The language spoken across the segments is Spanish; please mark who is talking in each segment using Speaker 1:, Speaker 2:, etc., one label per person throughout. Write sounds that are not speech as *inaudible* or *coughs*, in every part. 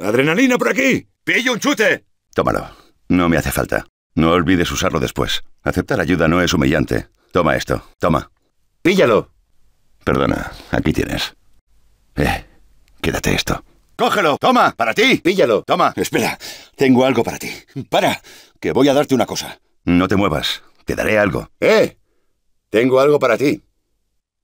Speaker 1: ¡Adrenalina por aquí! ¡Pilla un chute! Tómalo. No me hace falta. No olvides usarlo después. Aceptar ayuda no es humillante. Toma esto. Toma. ¡Píllalo! Perdona, aquí tienes. Eh, quédate esto. ¡Cógelo! ¡Toma! ¡Para ti! ¡Píllalo! ¡Toma! Espera, tengo algo para ti. ¡Para! Que voy a darte una cosa. No te muevas. Te daré algo. ¡Eh! Tengo algo para ti.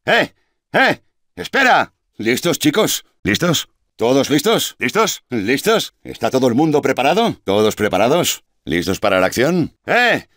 Speaker 1: ¡Eh! ¡Eh! ¡Espera! ¿Listos, chicos? ¿Listos? ¿Todos listos? ¿Listos? ¿Listos? ¿Está todo el mundo preparado? ¿Todos preparados? ¿Listos para la acción? ¡Eh!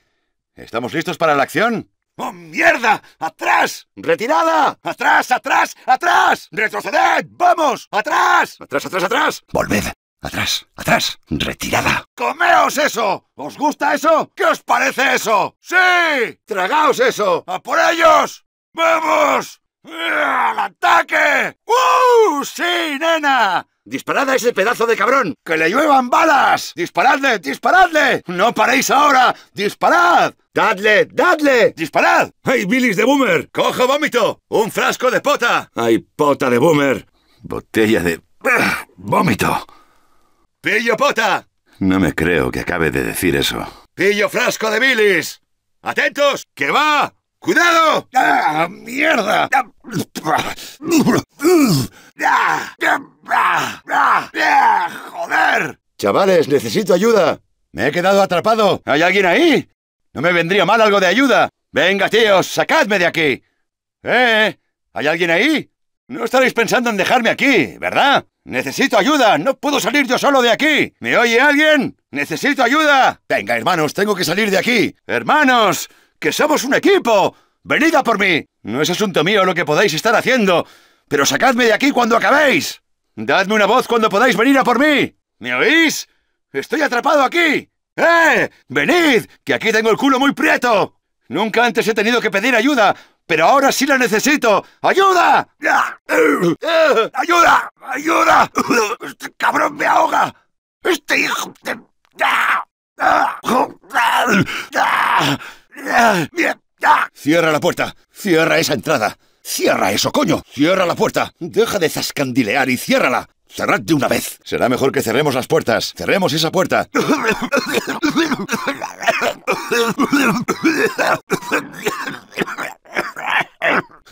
Speaker 1: ¿Estamos listos para la acción? ¡Oh, mierda! ¡Atrás! ¡Retirada! ¡Atrás, atrás, atrás! ¡Retroceded! ¡Vamos! ¡Atrás! ¡Atrás, atrás, atrás! ¡Volved! ¡Atrás! ¡Atrás! ¡Retirada! ¡Comeos eso! ¿Os gusta eso? ¿Qué os parece eso? ¡Sí! ¡Tragaos eso! ¡A por ellos! ¡Vamos! ¡Al ataque! ¡Uh! ¡Sí, nena! ¡Disparad a ese pedazo de cabrón! ¡Que le lluevan balas! ¡Disparadle! ¡Disparadle! ¡No paréis ahora! ¡Disparad! ¡Dadle! ¡Dadle! ¡Disparad! ¡Hay bilis de boomer! ¡Cojo vómito! ¡Un frasco de pota! ¡Hay pota de boomer! Botella de... ¡Vómito! ¡Pillo pota! No me creo que acabe de decir eso. ¡Pillo frasco de bilis! ¡Atentos! ¡Que va! ¡Cuidado! ¡Ah, mierda! ¡Ah, ¡Joder! Chavales, necesito ayuda. Me he quedado atrapado. ¿Hay alguien ahí? No me vendría mal algo de ayuda. Venga, tíos, sacadme de aquí. ¿Eh? ¿Hay alguien ahí? No estaréis pensando en dejarme aquí, ¿verdad? Necesito ayuda. No puedo salir yo solo de aquí. ¿Me oye alguien? Necesito ayuda. Venga, hermanos, tengo que salir de aquí. Hermanos, ¡Que somos un equipo! ¡Venid a por mí! No es asunto mío lo que podáis estar haciendo, pero sacadme de aquí cuando acabéis. Dadme una voz cuando podáis venir a por mí. ¿Me oís? Estoy atrapado aquí. ¡Eh! ¡Venid! ¡Que aquí tengo el culo muy prieto! Nunca antes he tenido que pedir ayuda, pero ahora sí la necesito. ¡Ayuda! ¡Ayuda! ¡Ayuda! ¡Este cabrón me ahoga! ¡Este hijo de... ¡Ah! ¡Ah! ¡Ah! Cierra la puerta. Cierra esa entrada. Cierra eso, coño. Cierra la puerta. Deja de zascandilear y ciérrala. Cerrad de una vez. Será mejor que cerremos las puertas. Cerremos esa puerta.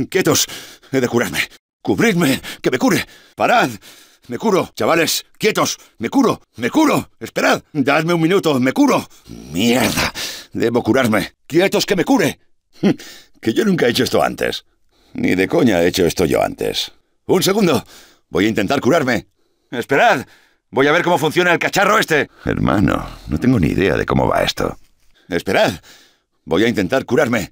Speaker 1: Quietos. He de curarme. Cubridme. Que me cure. Parad. Me curo, chavales. Quietos. Me curo. Me curo. Esperad. Dadme un minuto. Me curo. Mierda. Debo curarme. ¡Quietos que me cure! *laughs* que yo nunca he hecho esto antes. Ni de coña he hecho esto yo antes. Un segundo. Voy a intentar curarme. Esperad. Voy a ver cómo funciona el cacharro este. Hermano, no tengo ni idea de cómo va esto. Esperad. Voy a intentar curarme.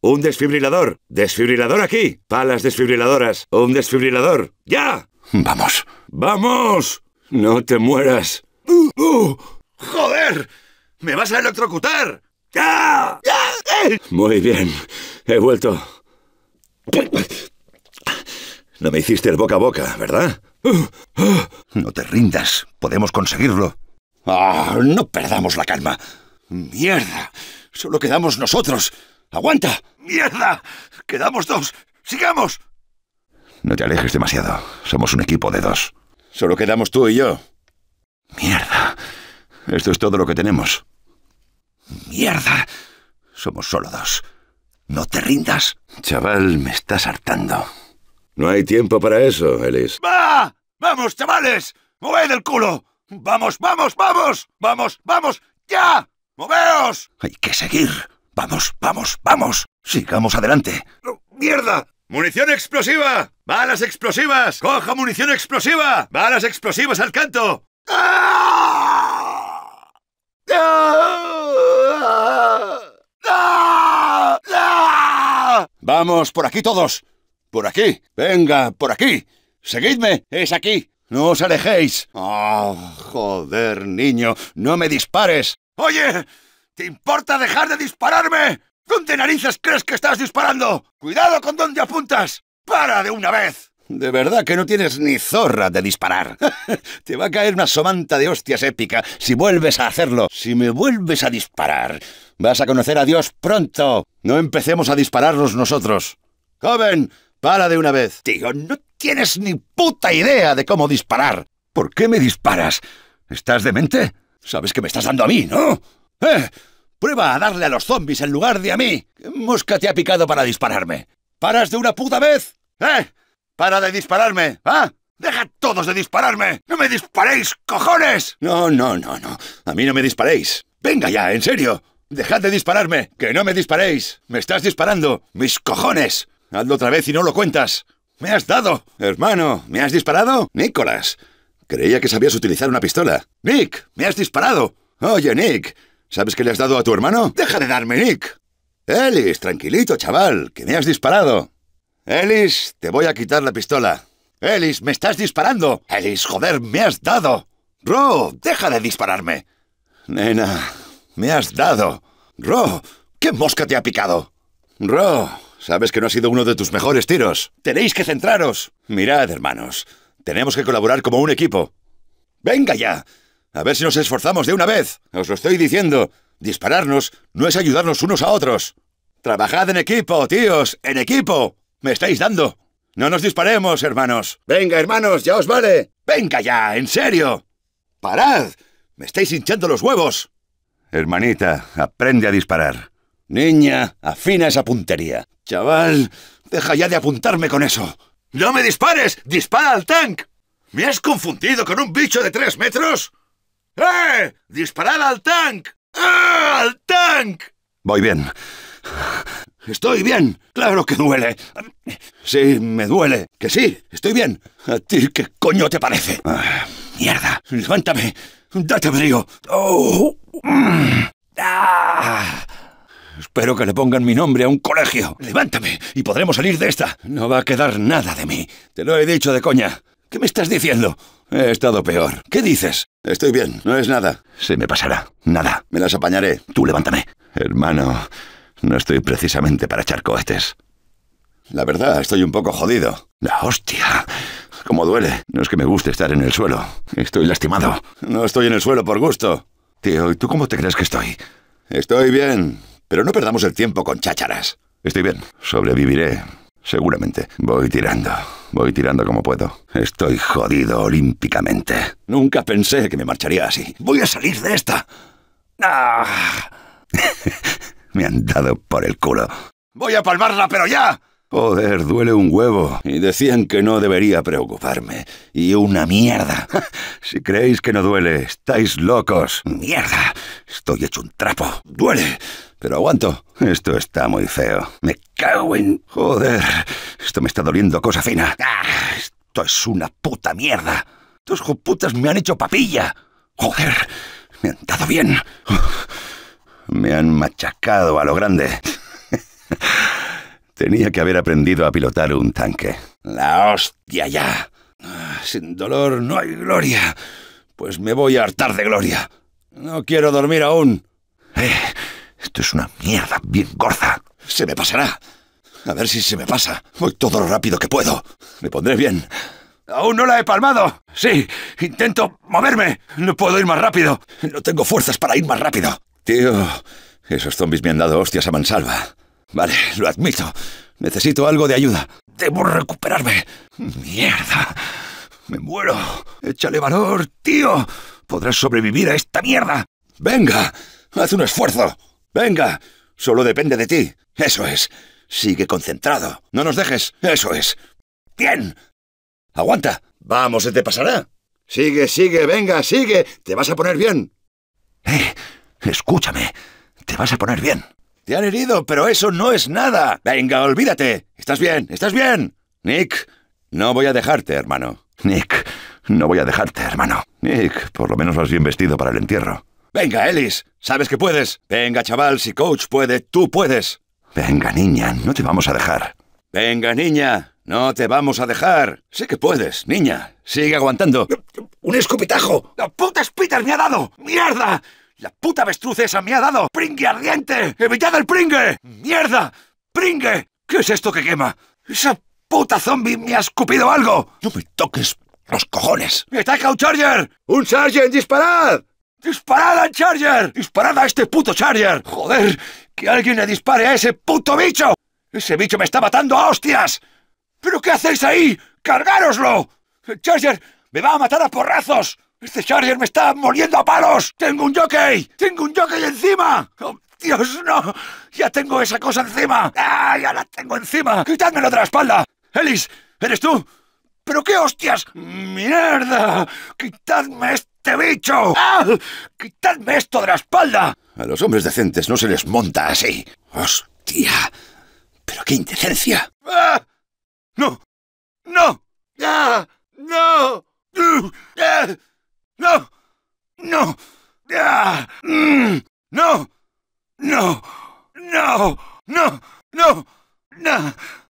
Speaker 1: ¡Un desfibrilador! ¡Desfibrilador aquí! ¡Palas desfibriladoras! ¡Un desfibrilador! ¡Ya! Vamos. ¡Vamos! ¡No te mueras! Uh, uh. ¡Joder! ¡Me vas a electrocutar! ¡Ya! ¡Ya! ¡Eh! Muy bien. He vuelto. No me hiciste el boca a boca, ¿verdad? No te rindas. Podemos conseguirlo. Ah, no perdamos la calma. ¡Mierda! Solo quedamos nosotros. ¡Aguanta! ¡Mierda! ¡Quedamos dos! ¡Sigamos! No te alejes demasiado. Somos un equipo de dos. Solo quedamos tú y yo. ¡Mierda! Esto es todo lo que tenemos. ¡Mierda! Somos solo dos. No te rindas. Chaval, me estás hartando. No hay tiempo para eso, Ellis. ¡Va! ¡Vamos, chavales! ¡Moved el culo! ¡Vamos, vamos, vamos! ¡Vamos, vamos! ¡Ya! ¡Moveos! Hay que seguir. Vamos, vamos, vamos. Sigamos adelante. ¡Oh, explosiva! ¡Balas explosivas! ¡Coja munición explosiva! ¡Balas explosivas al canto! Vamos, por aquí todos. Por aquí. Venga, por aquí. Seguidme. Es aquí. No os alejéis. Ah, joder, niño. No me dispares. Oye, ¿Te importa dejar de dispararme? ¿Dónde narices crees que estás disparando? ¡Cuidado con dónde apuntas! ¡Para de una vez! De verdad que no tienes ni zorra de disparar. *laughs* Te va a caer una somanta de hostias épica si vuelves a hacerlo. Si me vuelves a disparar, vas a conocer a Dios pronto. No empecemos a dispararnos nosotros. Joven, para de una vez. Tío, no tienes ni puta idea de cómo disparar. ¿Por qué me disparas? ¿Estás demente? Sabes que me estás dando a mí, ¿no? ¡Eh! Prueba a darle a los zombies en lugar de a mí. ¿Qué mosca te ha picado para dispararme? ¿Paras de una puta vez? ¡Eh! ¡Para de dispararme! ¿Ah? ¡Deja todos de dispararme! ¡No me disparéis, cojones! No, no, no, no. A mí no me disparéis. Venga ya, en serio. Dejad de dispararme. Que no me disparéis. Me estás disparando. Mis cojones. Hazlo otra vez y no lo cuentas. Me has dado. Hermano, ¿me has disparado? Nicolás? Creía que sabías utilizar una pistola. Nick, me has disparado. Oye, Nick, ¿Sabes qué le has dado a tu hermano? ¡Deja de darme, Nick! Ellis, tranquilito, chaval, que me has disparado. Ellis, te voy a quitar la pistola. Ellis, me estás disparando. ¡Elis, joder, me has dado. Ro, deja de dispararme. Nena, me has dado. Ro, ¿qué mosca te ha picado? Ro, sabes que no ha sido uno de tus mejores tiros. Tenéis que centraros. Mirad, hermanos, tenemos que colaborar como un equipo. Venga ya. A ver si nos esforzamos de una vez. Os lo estoy diciendo. Dispararnos no es ayudarnos unos a otros. Trabajad en equipo, tíos, en equipo. Me estáis dando. No nos disparemos, hermanos. Venga, hermanos, ya os vale. Venga ya, en serio. Parad. Me estáis hinchando los huevos. Hermanita, aprende a disparar. Niña, afina esa puntería. Chaval, deja ya de apuntarme con eso. ¡No me dispares! ¡Dispara al tank! ¿Me has confundido con un bicho de tres metros? ¡Eh! ¡Disparad al tank! ¡Ah! ¡Al tank! Voy bien. Estoy bien. Claro que duele. Sí, me duele. Que sí, estoy bien. ¿A ti qué coño te parece? Ah, mierda. Levántame. Date brío. Oh. Ah. Espero que le pongan mi nombre a un colegio. Levántame y podremos salir de esta. No va a quedar nada de mí. Te lo he dicho de coña. ¿Qué me estás diciendo? He estado peor. ¿Qué dices? Estoy bien, no es nada. Se me pasará. Nada. Me las apañaré. Tú levántame. Hermano, no estoy precisamente para echar cohetes. La verdad, estoy un poco jodido. La hostia. Cómo duele. No es que me guste estar en el suelo. Estoy lastimado. No estoy en el suelo por gusto. Tío, ¿y tú cómo te crees que estoy? Estoy bien, pero no perdamos el tiempo con chácharas. Estoy bien. Sobreviviré. Seguramente. Voy tirando. Voy tirando como puedo. Estoy jodido olímpicamente. Nunca pensé que me marcharía así. Voy a salir de esta. Ah. *laughs* me han dado por el culo. Voy a palmarla, pero ya. Joder, duele un huevo. Y decían que no debería preocuparme. Y una mierda. *laughs* Si creéis que no duele, estáis locos. Mierda. Estoy hecho un trapo. Duele. Pero aguanto. Esto está muy feo. Me cago en... Joder. Esto me está doliendo cosa fina. ¡Ah! Esto es una puta mierda. Tus joputas me han hecho papilla. Joder. Me han dado bien. Me han machacado a lo grande. *laughs* Tenía que haber aprendido a pilotar un tanque. La hostia ya. Ah, sin dolor no hay gloria. Pues me voy a hartar de gloria. No quiero dormir aún. Eh, esto es una mierda bien gorda. Se me pasará. A ver si se me pasa. Voy todo lo rápido que puedo. Me pondré bien. Aún no la he palmado. Sí, intento moverme. No puedo ir más rápido. No tengo fuerzas para ir más rápido. Tío, esos zombies me han dado hostias a mansalva. Vale, lo admito. Necesito algo de ayuda. Debo recuperarme. Mierda. Me muero. Échale valor, tío. Podrás sobrevivir a esta mierda. Venga. Haz un esfuerzo. Venga. Solo depende de ti. Eso es. Sigue concentrado. No nos dejes. Eso es. Bien. Aguanta. Vamos, se te pasará. Sigue, sigue, venga, sigue. Te vas a poner bien. Eh, escúchame. Te vas a poner bien. Te han herido, pero eso no es nada. Venga, olvídate. Estás bien, estás bien. Nick, no voy a dejarte, hermano. Nick, no voy a dejarte, hermano. Nick, por lo menos vas bien vestido para el entierro. Venga, Ellis, sabes que puedes. Venga, chaval, si Coach puede, tú puedes. Venga, niña, no te vamos a dejar. Venga, niña, no te vamos a dejar. Sé que puedes, niña. Sigue aguantando. ¡Un escupitajo! ¡La puta Spitter me ha dado! ¡Mierda! ¡La puta avestruz esa me ha dado! ¡Pringue ardiente! ¡Evitad el pringue! ¡Mierda! ¡Pringue! ¿Qué es esto que quema? ¡Esa puta zombie me ha escupido algo! ¡No me toques los cojones! ¡Me ataca un charger! ¡Un charger! ¡Disparad! ¡Disparad al charger! ¡Disparad a este puto charger! ¡Joder! ¡Que alguien le dispare a ese puto bicho! ¡Ese bicho me está matando a hostias! ¿Pero qué hacéis ahí? ¡Cargároslo! charger me va a matar a porrazos! ¡Este Charger me está moliendo a palos! ¡Tengo un jockey! ¡Tengo un jockey encima! ¡Oh, ¡Dios, no! ¡Ya tengo esa cosa encima! ¡Ah, ya la tengo encima! ¡Quitádmelo de la espalda! ¡Elis! ¿Eres tú? ¿Pero qué hostias? ¡Mierda! ¡Quitadme este bicho! ¡Ah! ¡Quitadme esto de la espalda! A los hombres decentes no se les monta así. ¡Hostia! ¡Pero qué indecencia! ¡Ah! ¡No! ¡No! Ah, ¡No! Ah, ¡No! Ah. Mm. ¡No! ¡No! ¡No! ¡No! ¡No! ¡No!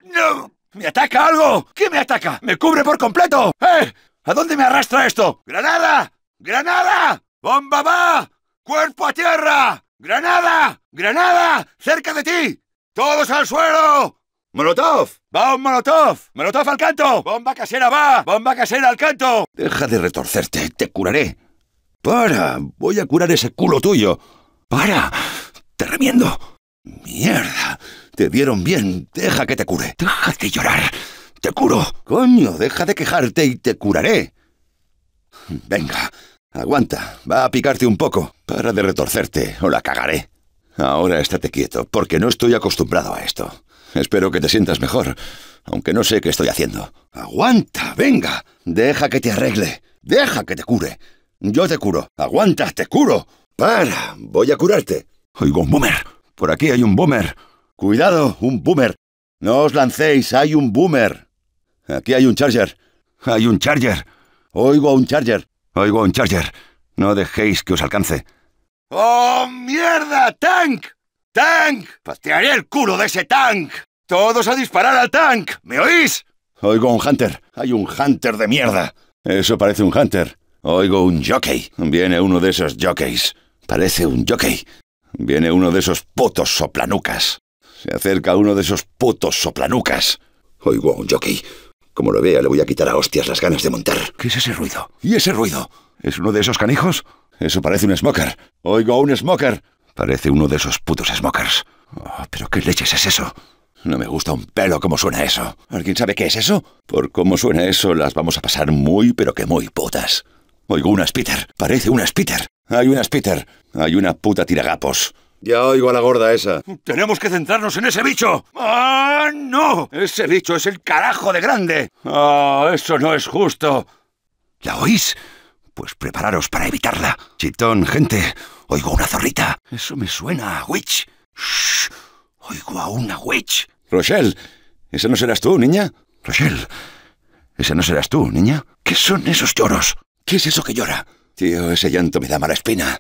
Speaker 1: ¡No! ¡Me ataca algo! ¿Qué me ataca? ¡Me cubre por completo! ¡Eh! ¿A dónde me arrastra esto? ¡Granada! ¡Granada! ¡Bomba va! ¡Cuerpo a tierra! ¡Granada! ¡Granada! ¡Cerca de ti! ¡Todos al suelo! ¡Molotov! ¡Va un molotov! ¡Molotov al canto! ¡Bomba casera va! ¡Bomba casera al canto! Deja de retorcerte, te curaré. Para, voy a curar ese culo tuyo. Para, te remiendo. Mierda, te dieron bien, deja que te cure. Deja de llorar, te curo. Coño, deja de quejarte y te curaré. Venga, aguanta, va a picarte un poco. Para de retorcerte o la cagaré. Ahora estate quieto, porque no estoy acostumbrado a esto. Espero que te sientas mejor, aunque no sé qué estoy haciendo. Aguanta, venga. Deja que te arregle. Deja que te cure. Yo te curo. Aguanta, te curo. Para, voy a curarte. Oigo un boomer. Por aquí hay un boomer. Cuidado, un boomer. No os lancéis, hay un boomer. Aquí hay un charger. Hay un charger. Oigo a un charger. Oigo un charger. No dejéis que os alcance. ¡Oh, mierda, tank! ¡Tank! ¡Pastearé el culo de ese tank! ¡Todos a disparar al tank! ¿Me oís? Oigo un Hunter. Hay un Hunter de mierda. Eso parece un Hunter. Oigo un jockey. Viene uno de esos jockeys. Parece un jockey. Viene uno de esos putos soplanucas. Se acerca uno de esos putos soplanucas. Oigo a un jockey. Como lo vea, le voy a quitar a hostias las ganas de montar. ¿Qué es ese ruido? ¿Y ese ruido? ¿Es uno de esos canijos? Eso parece un smoker. Oigo a un smoker. Parece uno de esos putos smokers. Oh, ¿Pero qué leches es eso? No me gusta un pelo como suena eso. ¿Alguien sabe qué es eso? Por cómo suena eso las vamos a pasar muy pero que muy putas. Oigo una Peter. Parece una Peter. Hay una Peter. Hay una puta tiragapos. Ya oigo a la gorda esa. Tenemos que centrarnos en ese bicho. ¡Ah, no! Ese bicho es el carajo de grande. ¡Ah, eso no es justo! ¿La oís? Pues prepararos para evitarla. Chitón, gente, oigo una zorrita. Eso me suena a witch. Shh, oigo a una witch. Rochelle, ¿ese no serás tú, niña? Rochelle, ¿ese no serás tú, niña? ¿Qué son esos lloros? ¿Qué es eso que llora? Tío, ese llanto me da mala espina.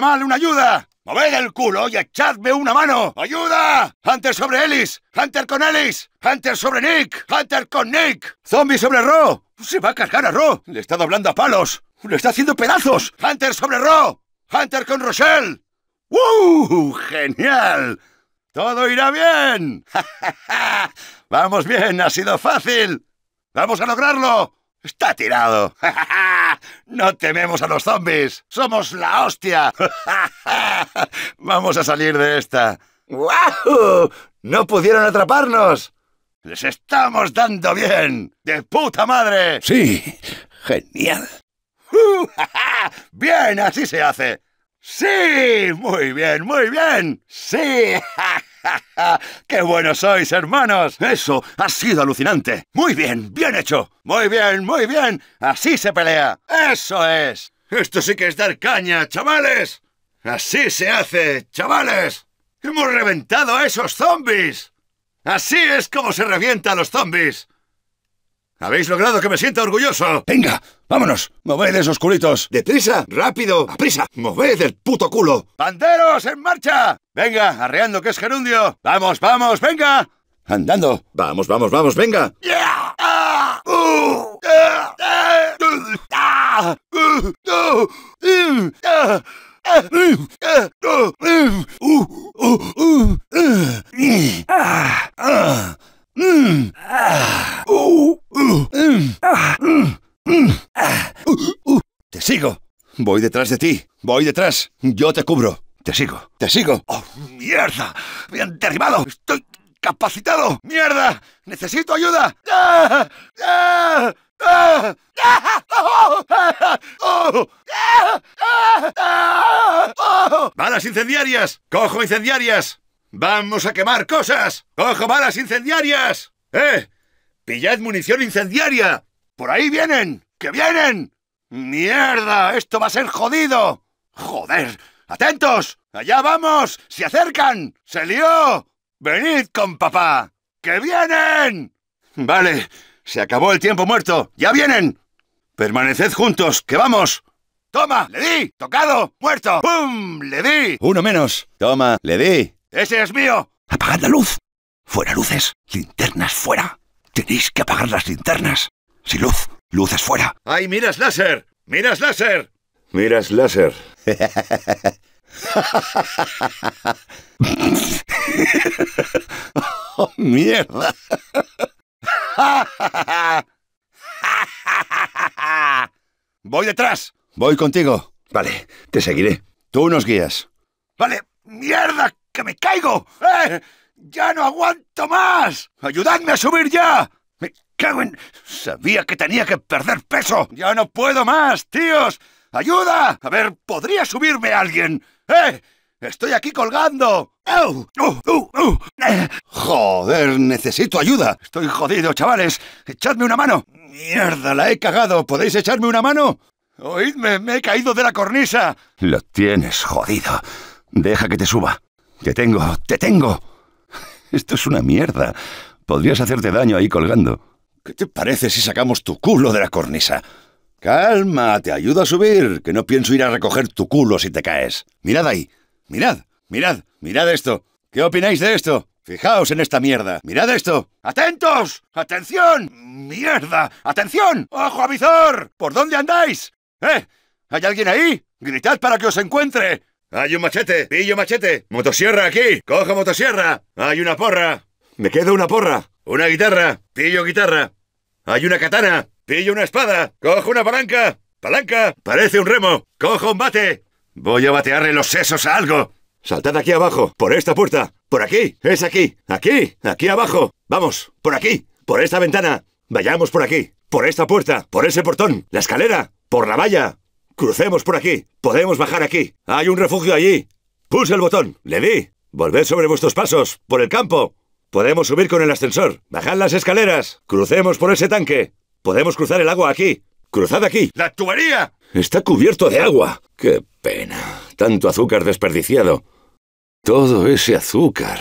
Speaker 1: mal una ayuda. ¡Moved el culo y echadme una mano! ¡Ayuda! ¡Hunter sobre Ellis! ¡Hunter con Ellis! ¡Hunter sobre Nick! ¡Hunter con Nick! ¡Zombie sobre Ro! ¡Se va a cargar a Ro! ¡Le está doblando a palos! ¡Le está haciendo pedazos! ¡Hunter sobre Ro! ¡Hunter con Rochelle! ¡Uh! ¡Genial! ¡Todo irá bien! *laughs* ¡Vamos bien! ¡Ha sido fácil! ¡Vamos a lograrlo! Está tirado. *laughs* no tememos a los zombies. Somos la hostia. *laughs* Vamos a salir de esta. ¡Guau! ¡No pudieron atraparnos! ¡Les estamos dando bien! ¡De puta madre! Sí, genial. *laughs* ¡Bien! Así se hace. ¡Sí! ¡Muy bien, muy bien! ¡Sí! *laughs* ¡Qué buenos sois, hermanos! Eso ha sido alucinante. Muy bien, bien hecho. Muy bien, muy bien. Así se pelea. Eso es. Esto sí que es dar caña, chavales. Así se hace, chavales. Hemos reventado a esos zombies. Así es como se revienta a los zombies. Habéis logrado que me sienta orgulloso. Venga, vámonos. Moved esos culitos. Deprisa, rápido, a prisa. Moved el puto culo. ¡Panderos en marcha! Venga, arreando que es gerundio. Vamos, vamos, venga. Andando. Vamos, vamos, vamos, venga. Te sigo. Voy detrás de ti. Voy detrás. Yo te cubro. Te sigo. Te sigo. ¡Oh, mierda! ¡Me han derribado! ¡Estoy capacitado! ¡Mierda! ¡Necesito ayuda! ¡Ah! ¡Balas incendiarias! ¡Cojo incendiarias! ¡Vamos a quemar cosas! ¡Ojo balas incendiarias! ¡Eh! ¡Pillad munición incendiaria! ¡Por ahí vienen! ¡Que vienen! ¡Mierda! ¡Esto va a ser jodido! ¡Joder! ¡Atentos! ¡Allá vamos! ¡Se acercan! ¡Se lió! ¡Venid con papá! ¡Que vienen! Vale, se acabó el tiempo muerto. ¡Ya vienen! Permaneced juntos, que vamos. ¡Toma! ¡Le di! ¡Tocado! ¡Muerto! ¡Pum! ¡Le di! Uno menos. Toma, le di. ¡Ese es mío! ¡Apagad la luz! ¡Fuera luces! ¡Linternas fuera! ¡Tenéis que apagar las linternas! ¡Sin luz! ¡Luces fuera! ¡Ay, miras láser! ¡Miras láser! ¡Miras láser! *laughs* ¡Oh, ¡Mierda! *laughs* ¡Voy detrás! Voy contigo. Vale, te seguiré. Tú nos guías. Vale, mierda, que me caigo! ¡Eh! ¡Ya no aguanto más! ¡Ayudadme a subir ya! ¡Me cago en... Sabía que tenía que perder peso! ¡Ya no puedo más, tíos! ¡Ayuda! A ver, ¿podría subirme alguien? ¡Eh! ¡Estoy aquí colgando! ¡Eh! ¡Joder! ¡Necesito ayuda! Estoy jodido, chavales. ¡Echadme una mano! ¡Mierda! ¡La he cagado! ¿Podéis echarme una mano? ¡Oídme! ¡Me he caído de la cornisa! Lo tienes jodido. Deja que te suba. Te tengo, te tengo. Esto es una mierda. Podrías hacerte daño ahí colgando. ¿Qué te parece si sacamos tu culo de la cornisa? Calma, te ayudo a subir, que no pienso ir a recoger tu culo si te caes. Mirad ahí. Mirad, mirad, mirad esto. ¿Qué opináis de esto? Fijaos en esta mierda. Mirad esto. ¡Atentos! ¡Atención! ¡Mierda! ¡Atención! ¡Ojo avizor! ¿Por dónde andáis? ¿Eh? ¿Hay alguien ahí? ¡Gritad para que os encuentre! Hay un machete, pillo machete. Motosierra aquí, cojo motosierra. Hay una porra. Me queda una porra. Una guitarra, pillo guitarra. Hay una katana, pillo una espada. Cojo una palanca. Palanca, parece un remo. Cojo un bate. Voy a batearle los sesos a algo. Saltad aquí abajo, por esta puerta. Por aquí, es aquí. Aquí, aquí abajo. Vamos, por aquí, por esta ventana. Vayamos por aquí, por esta puerta, por ese portón, la escalera, por la valla, Crucemos por aquí. Podemos bajar aquí. Hay un refugio allí. Pulse el botón. Le di. Volved sobre vuestros pasos. Por el campo. Podemos subir con el ascensor. Bajad las escaleras. Crucemos por ese tanque. Podemos cruzar el agua aquí. Cruzad aquí. ¡La tubería! Está cubierto de agua. Qué pena. Tanto azúcar desperdiciado. Todo ese azúcar.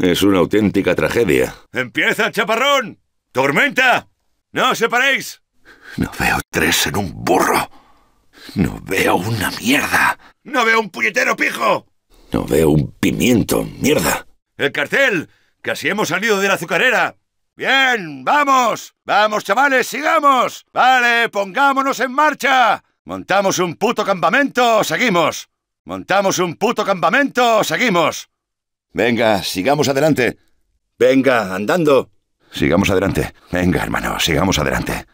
Speaker 1: Es una auténtica tragedia. ¡Empieza, chaparrón! ¡Tormenta! ¡No os separéis! No veo tres en un burro. No veo una mierda. No veo un puñetero pijo. No veo un pimiento, mierda. El cartel. Casi hemos salido de la azucarera. Bien, vamos. Vamos, chavales, sigamos. Vale, pongámonos en marcha. Montamos un puto campamento, seguimos. Montamos un puto campamento, seguimos. Venga, sigamos adelante. Venga, andando. Sigamos adelante. Venga, hermano, sigamos adelante.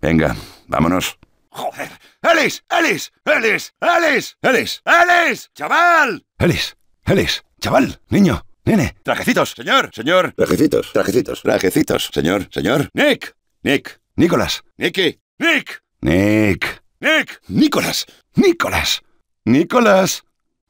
Speaker 1: Venga, vámonos. Joder, ¡Alice! ¡Alice! ¡Alice! ¡Alice! ¡Elis! ¡Elis! ¡Chaval! ¡Alice! ¡Alice! ¡Chaval! ¡Niño! ¡Nene! ¡Trajecitos! ¡Señor! ¡Señor! Trajecitos, trajecitos, trajecitos. Señor, señor. Nick. Nick. Nicolás. Nicky. Nick. Nick. Nick. Nicolás. Nicolás. Nicolás.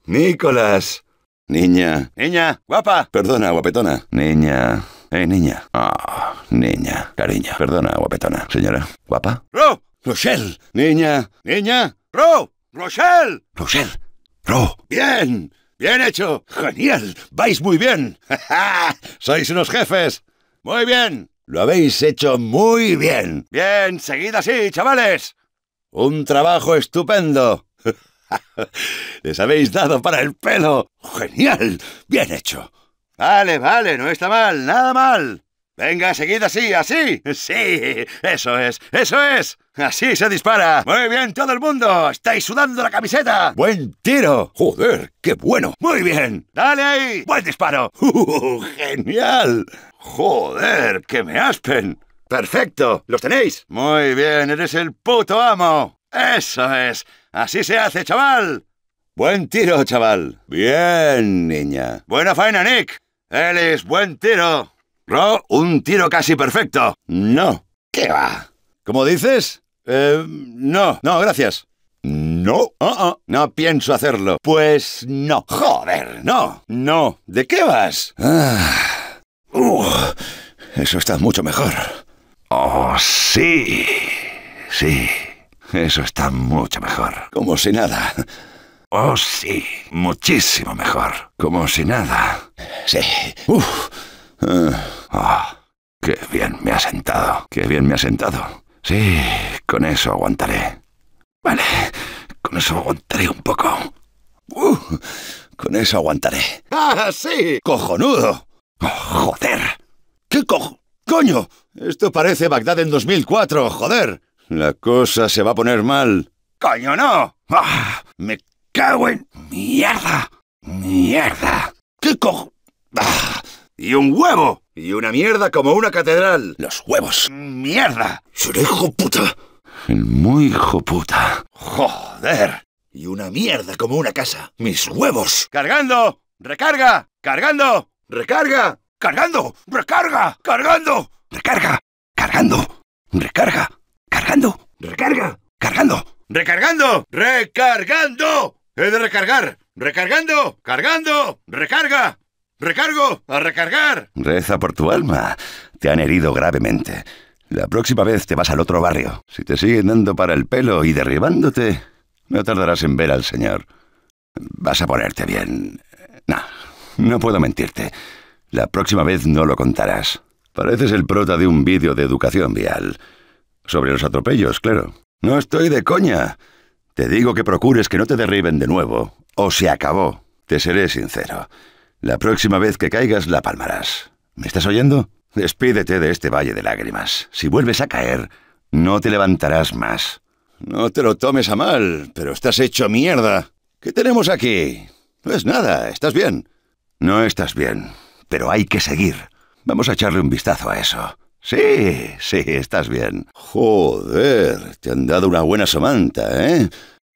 Speaker 1: Nicolás. Niña. Niña. Guapa. Perdona, guapetona. Niña. Eh, niña. Ah, niña. Cariño. Perdona, guapetona. Señora. ¿Guapa? Oh. Rochelle. Niña. Niña. Ro. Rochelle. Rochelle. Ro. Bien. Bien hecho. Genial. Vais muy bien. *laughs* Sois unos jefes. Muy bien. Lo habéis hecho muy bien. Bien, seguid así, chavales. Un trabajo estupendo. *laughs* Les habéis dado para el pelo. Genial. Bien hecho. Vale, vale, no está mal, nada mal. Venga, seguid así, así. Sí, eso es, eso es. Así se dispara. Muy bien, todo el mundo. Estáis sudando la camiseta. Buen tiro. Joder, qué bueno. Muy bien. Dale ahí. Buen disparo. *laughs* Uh, genial. Joder, que me aspen. Perfecto. ¿Los tenéis? Muy bien, eres el puto amo. Eso es. Así se hace, chaval. Buen tiro, chaval. Bien, niña. Buena faena, Nick. Él es buen tiro. Ro, un tiro casi perfecto. No. ¿Qué va? ¿Cómo dices? Eh, no, no, gracias. No. Ah, ah. No pienso hacerlo. Pues no. Joder, no. No. ¿De qué vas? Ah. eso está mucho mejor. Oh, sí. Sí. Eso está mucho mejor. Como si nada. Oh, sí. Muchísimo mejor. Como si nada. Sí. Uf. Ah, ah, ¡Qué bien me ha sentado! ¡Qué bien me ha sentado! Sí, con eso aguantaré. Vale, con eso aguantaré un poco. Uh, con eso aguantaré. ¡Ah, sí! ¡Cojonudo! Oh, ¡Joder! ¿Qué cojo? ¡Coño! Esto parece Bagdad en 2004, joder. La cosa se va a poner mal. ¡Coño, no! Ah, ¡Me cago en... ¡Mierda! ¡Mierda! ¿Qué cojo...? Ah, y un huevo. Y una mierda como una catedral. Los huevos. ¡Mierda! Seré hijo puta. Muy hijo puta. Joder. Y una mierda como una casa. Mis huevos. Cargando. Recarga. Cargando. Recarga. Cargando. Recarga. Cargando. Recarga. Cargando. Recarga. Cargando. Recarga. Cargando. Recargando. Recargando. He de recargar. Recargando. Cargando. Recarga. ¡Recargo! ¡A recargar! Reza por tu alma. Te han herido gravemente. La próxima vez te vas al otro barrio. Si te siguen dando para el pelo y derribándote, no tardarás en ver al señor. Vas a ponerte bien. No, no puedo mentirte. La próxima vez no lo contarás. Pareces el prota de un vídeo de educación vial. Sobre los atropellos, claro. No estoy de coña. Te digo que procures que no te derriben de nuevo, o se acabó. Te seré sincero. La próxima vez que caigas la palmarás. ¿Me estás oyendo? Despídete de este valle de lágrimas. Si vuelves a caer, no te levantarás más. No te lo tomes a mal, pero estás hecho mierda. ¿Qué tenemos aquí? No es nada, estás bien. No estás bien, pero hay que seguir. Vamos a echarle un vistazo a eso. Sí, sí, estás bien. Joder, te han dado una buena somanta, ¿eh?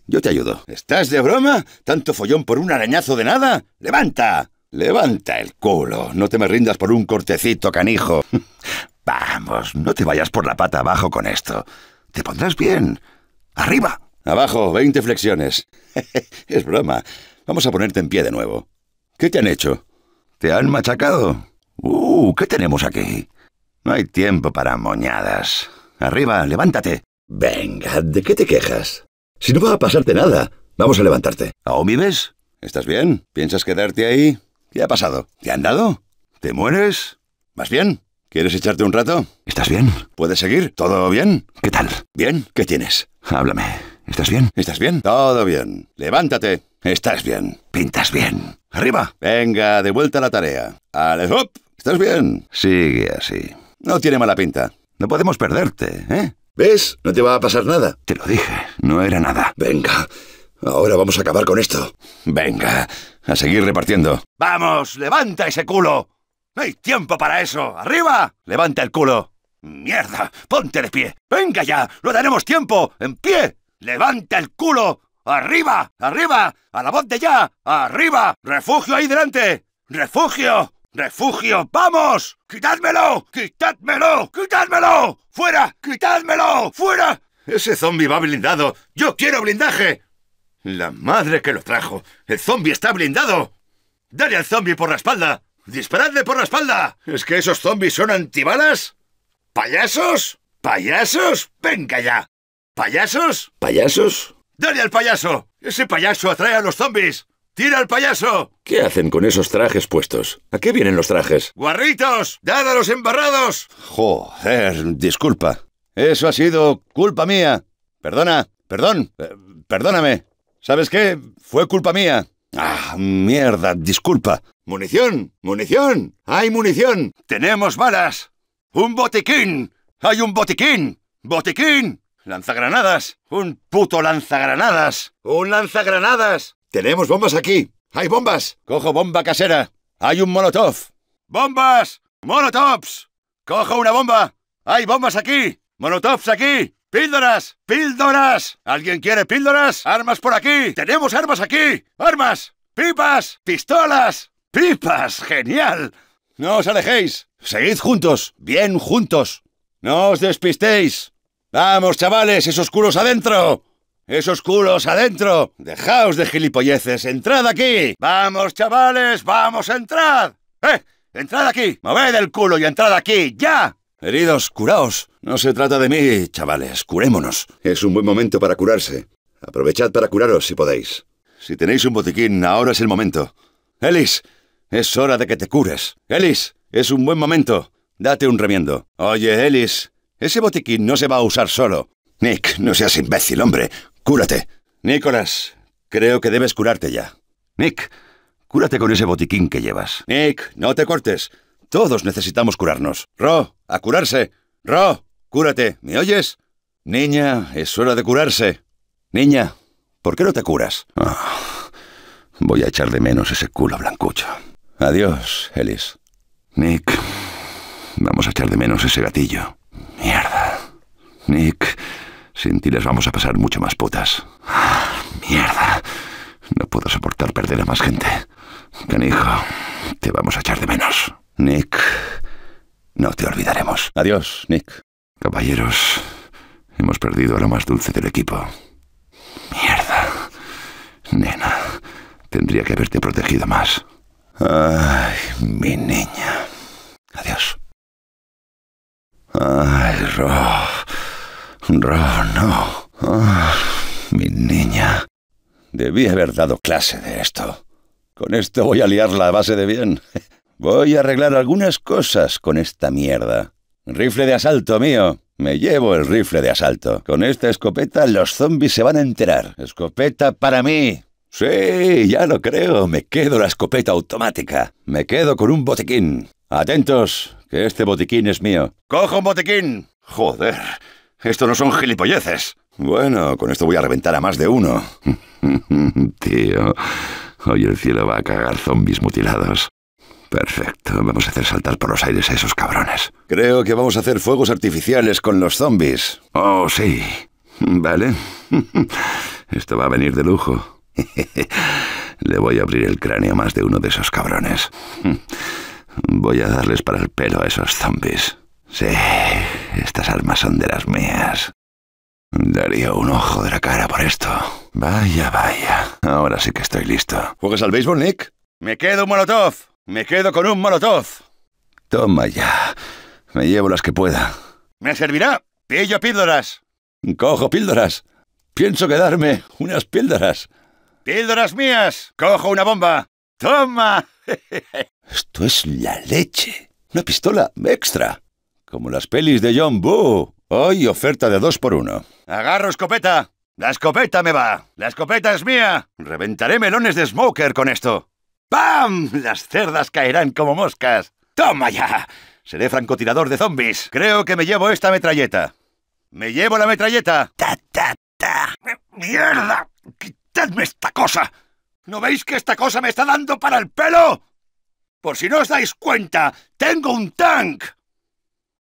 Speaker 1: Yo te ayudo. ¿Estás de broma? ¿Tanto follón por un arañazo de nada? ¡Levanta! Levanta el culo, no te me rindas por un cortecito, canijo. *laughs* Vamos, no te vayas por la pata abajo con esto. Te pondrás bien. Arriba. Abajo, 20 flexiones. *laughs* es broma. Vamos a ponerte en pie de nuevo. ¿Qué te han hecho? ¿Te han machacado? Uh, ¿qué tenemos aquí? No hay tiempo para moñadas. Arriba, levántate. Venga, ¿de qué te quejas? Si no va a pasarte nada, vamos a levantarte. ¿Aún vives? ¿Estás bien? ¿Piensas quedarte ahí? ¿Qué ha pasado? ¿Te han dado? ¿Te mueres? ¿Más bien? ¿Quieres echarte un rato? ¿Estás bien? ¿Puedes seguir? ¿Todo bien? ¿Qué tal? ¿Bien? ¿Qué tienes? Háblame. ¿Estás bien? ¿Estás bien? Todo bien. Levántate. Estás bien. Pintas bien. Arriba. Venga, de vuelta a la tarea. Ale, hop. ¿Estás bien? Sigue así. No tiene mala pinta. No podemos perderte, ¿eh? ¿Ves? No te va a pasar nada. Te lo dije. No era nada. Venga. Ahora vamos a acabar con esto. Venga, a seguir repartiendo. ¡Vamos! ¡Levanta ese culo! ¡No hay tiempo para eso! ¡Arriba! ¡Levanta el culo! ¡Mierda! ¡Ponte de pie! ¡Venga ya! ¡No daremos tiempo! ¡En pie! ¡Levanta el culo! ¡Arriba! ¡Arriba! ¡A la voz de ya! ¡Arriba! ¡Refugio ahí delante! ¡Refugio! ¡Refugio! ¡Vamos! ¡Quitádmelo! ¡Quitádmelo! ¡Quitádmelo! ¡Fuera! ¡Quitádmelo! ¡Fuera! Ese zombi va blindado. ¡Yo quiero blindaje! La madre que lo trajo. El zombie está blindado. Dale al zombie por la espalda. ¡Disparadle por la espalda! ¿Es que esos zombies son antibalas? ¿Payasos? ¿Payasos? Venga ya. ¿Payasos? ¿Payasos? ¡Dale al payaso! Ese payaso atrae a los zombies. ¡Tira al payaso! ¿Qué hacen con esos trajes puestos? ¿A qué vienen los trajes? ¡Guarritos! ¡Dad a los embarrados! Joder, disculpa. Eso ha sido culpa mía. Perdona, perdón, eh, perdóname. ¿Sabes qué? Fue culpa mía. Ah, mierda, disculpa. Munición, munición, hay munición. Tenemos balas. Un botiquín. Hay un botiquín. Botiquín. Lanzagranadas. Un puto lanzagranadas. Un lanzagranadas. Tenemos bombas aquí. Hay bombas. Cojo bomba casera. Hay un molotov. ¡Bombas! ¡Molotovs! ¡Cojo una bomba! ¡Hay bombas aquí! ¡Molotovs aquí! ¡Píldoras! ¡Píldoras! ¿Alguien quiere píldoras? ¡Armas por aquí! ¡Tenemos armas aquí! ¡Armas! ¡Pipas! ¡Pistolas! ¡Pipas! ¡Genial! No os alejéis. Seguid juntos. Bien juntos. No os despistéis. Vamos, chavales, esos culos adentro. Esos culos adentro. Dejaos de gilipolleces. Entrad aquí. Vamos, chavales, vamos, entrad. ¡Eh! Entrad aquí. Moved el culo y entrad aquí. ¡Ya! Heridos, curaos. No se trata de mí, chavales, curémonos. Es un buen momento para curarse. Aprovechad para curaros si podéis. Si tenéis un botiquín, ahora es el momento. Ellis, es hora de que te cures. Ellis, es un buen momento. Date un remiendo. Oye, Ellis, ese botiquín no se va a usar solo. Nick, no seas imbécil, hombre. Cúrate. Nicholas, creo que debes curarte ya. Nick, cúrate con ese botiquín que llevas. Nick, no te cortes. Todos necesitamos curarnos. Ro, ¡A curarse! ¡Ro! ¡Cúrate! ¿Me oyes? Niña, es hora de curarse. Niña, ¿por qué no te curas? Ah, voy a echar de menos ese culo blancucho. Adiós, Ellis. Nick, vamos a echar de menos ese gatillo. Mierda. Nick, sin ti les vamos a pasar mucho más putas. Mierda. No puedo soportar perder a más gente. Canijo, te vamos a echar de menos. Nick... No te olvidaremos. Adiós, Nick. Caballeros, hemos perdido a lo más dulce del equipo. Mierda. Nena, tendría que haberte protegido más. Ay, mi niña. Adiós. Ay, Ro. Ro, no. Ah, mi niña. Debí haber dado clase de esto. Con esto voy a liarla a base de bien. Voy a arreglar algunas cosas con esta mierda. Rifle de asalto mío. Me llevo el rifle de asalto. Con esta escopeta los zombies se van a enterar. Escopeta para mí. Sí, ya lo creo. Me quedo la escopeta automática. Me quedo con un botiquín. Atentos, que este botiquín es mío. ¡Cojo un botiquín! Joder, esto no son gilipolleces. Bueno, con esto voy a reventar a más de uno. *laughs* Tío, hoy el cielo va a cagar zombies mutilados. Perfecto, vamos a hacer saltar por los aires a esos cabrones. Creo que vamos a hacer fuegos artificiales con los zombies. Oh, sí. Vale. *laughs* Esto va a venir de lujo. *laughs* Le voy a abrir el cráneo a más de uno de esos cabrones. *laughs* Voy a darles para el pelo a esos zombies. Sí, estas armas son de las mías. Daría un ojo de la cara por esto. Vaya, vaya. Ahora sí que estoy listo. ¿Juegas al béisbol, Nick? Me quedo un molotov. Me quedo con un molotov. Toma ya. Me llevo las que pueda. Me servirá. Pillo píldoras. Cojo píldoras. Pienso quedarme unas píldoras. Píldoras mías. Cojo una bomba. Toma. *laughs* Esto es la leche. Una pistola extra. Como las pelis de John Boo. Hoy oferta de dos por uno. Agarro escopeta. La escopeta me va. La escopeta es mía. Reventaré melones de Smoker con esto. ¡Pam! Las cerdas caerán como moscas. ¡Toma ya! Seré francotirador de zombies. Creo que me llevo esta metralleta. ¡Me llevo la metralleta! ¡Ta, ta, ta! ¡Mierda! ¡Quitadme esta cosa! ¿No veis que esta cosa me está dando para el pelo? Por si no os dais cuenta, tengo un tank.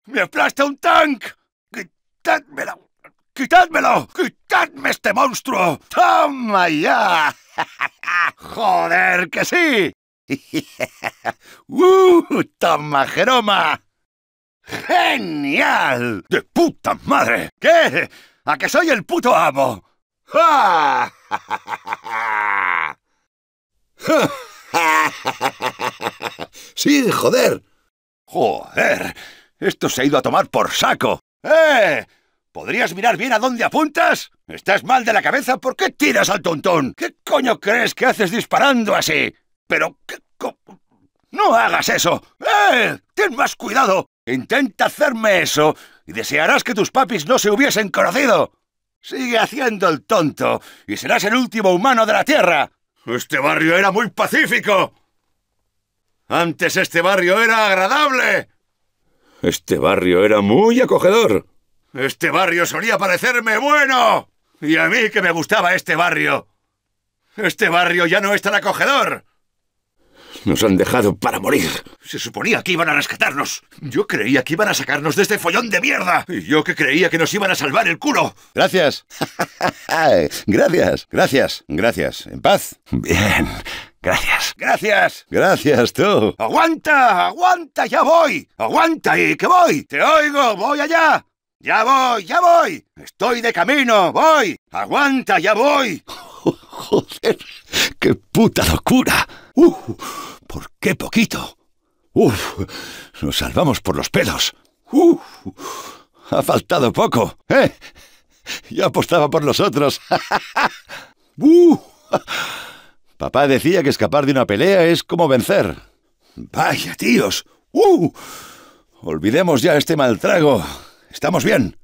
Speaker 1: ¡Me aplasta un tank! ¡Quitadmelo! ¡Quitadmelo! ¡Quitadme este monstruo! ¡Toma ya! ¡Joder que sí! *laughs* ¡Uh! ¡Toma, Jeroma! ¡Genial! ¡De puta madre! ¿Qué? ¿A que soy el puto amo? ¡Ja! *laughs* ¡Sí, joder! ¡Joder! Esto se ha ido a tomar por saco. ¡Eh! ¿Podrías mirar bien a dónde apuntas? ¿Estás mal de la cabeza? ¿Por qué tiras al tontón? ¿Qué coño crees que haces disparando así? Pero... ¿qué ¡No hagas eso! ¡Eh! ¡Ten más cuidado! Intenta hacerme eso y desearás que tus papis no se hubiesen conocido. Sigue haciendo el tonto y serás el último humano de la Tierra. Este barrio era muy pacífico. Antes este barrio era agradable. Este barrio era muy acogedor. Este barrio solía parecerme bueno. Y a mí que me gustaba este barrio. Este barrio ya no es tan acogedor. Nos han dejado para morir. Se suponía que iban a rescatarnos. Yo creía que iban a sacarnos de este follón de mierda. Y yo que creía que nos iban a salvar el culo. Gracias. *laughs* gracias, gracias, gracias. En paz. Bien. Gracias. Gracias. Gracias tú. Aguanta, aguanta, ya voy. Aguanta y que voy. Te oigo, voy allá. ¡Ya voy, ya voy! ¡Estoy de camino! ¡Voy! ¡Aguanta, ya voy! *laughs* ¡Joder! ¡Qué puta locura! ¡Uf! ¿Por qué poquito? ¡Uf! Nos salvamos por los pelos. ¡Uf! Ha faltado poco, ¿eh? Yo apostaba por los otros. *laughs* ¡Uf! Papá decía que escapar de una pelea es como vencer. ¡Vaya, tíos! ¡Uh! Olvidemos ya este mal trago. ¿Estamos bien?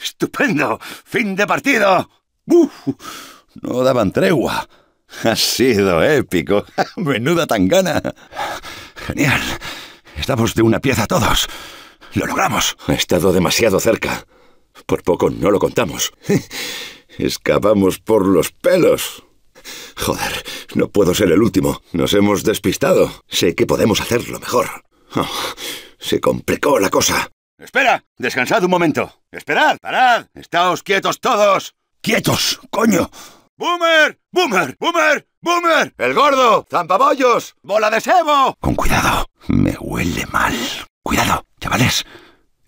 Speaker 1: ¡Estupendo! ¡Fin de partido! ¡Uf! No daban tregua. Ha sido épico. *laughs* Menuda tangana. Genial. Estamos de una pieza todos. Lo logramos. Ha estado demasiado cerca. Por poco no lo contamos. *laughs* Escapamos por los pelos. Joder, no puedo ser el último. Nos hemos despistado. Sé que podemos hacerlo mejor. Oh, se complicó la cosa. ¡Espera! ¡Descansad un momento! ¡Esperad! ¡Parad! ¡Estáos quietos todos! ¡Quietos! ¡Coño! ¡Boomer! ¡Boomer! ¡Boomer! ¡Boomer! ¡El gordo! ¡Zampabollos! ¡Bola de sebo! Con cuidado. Me huele mal. Cuidado, chavales.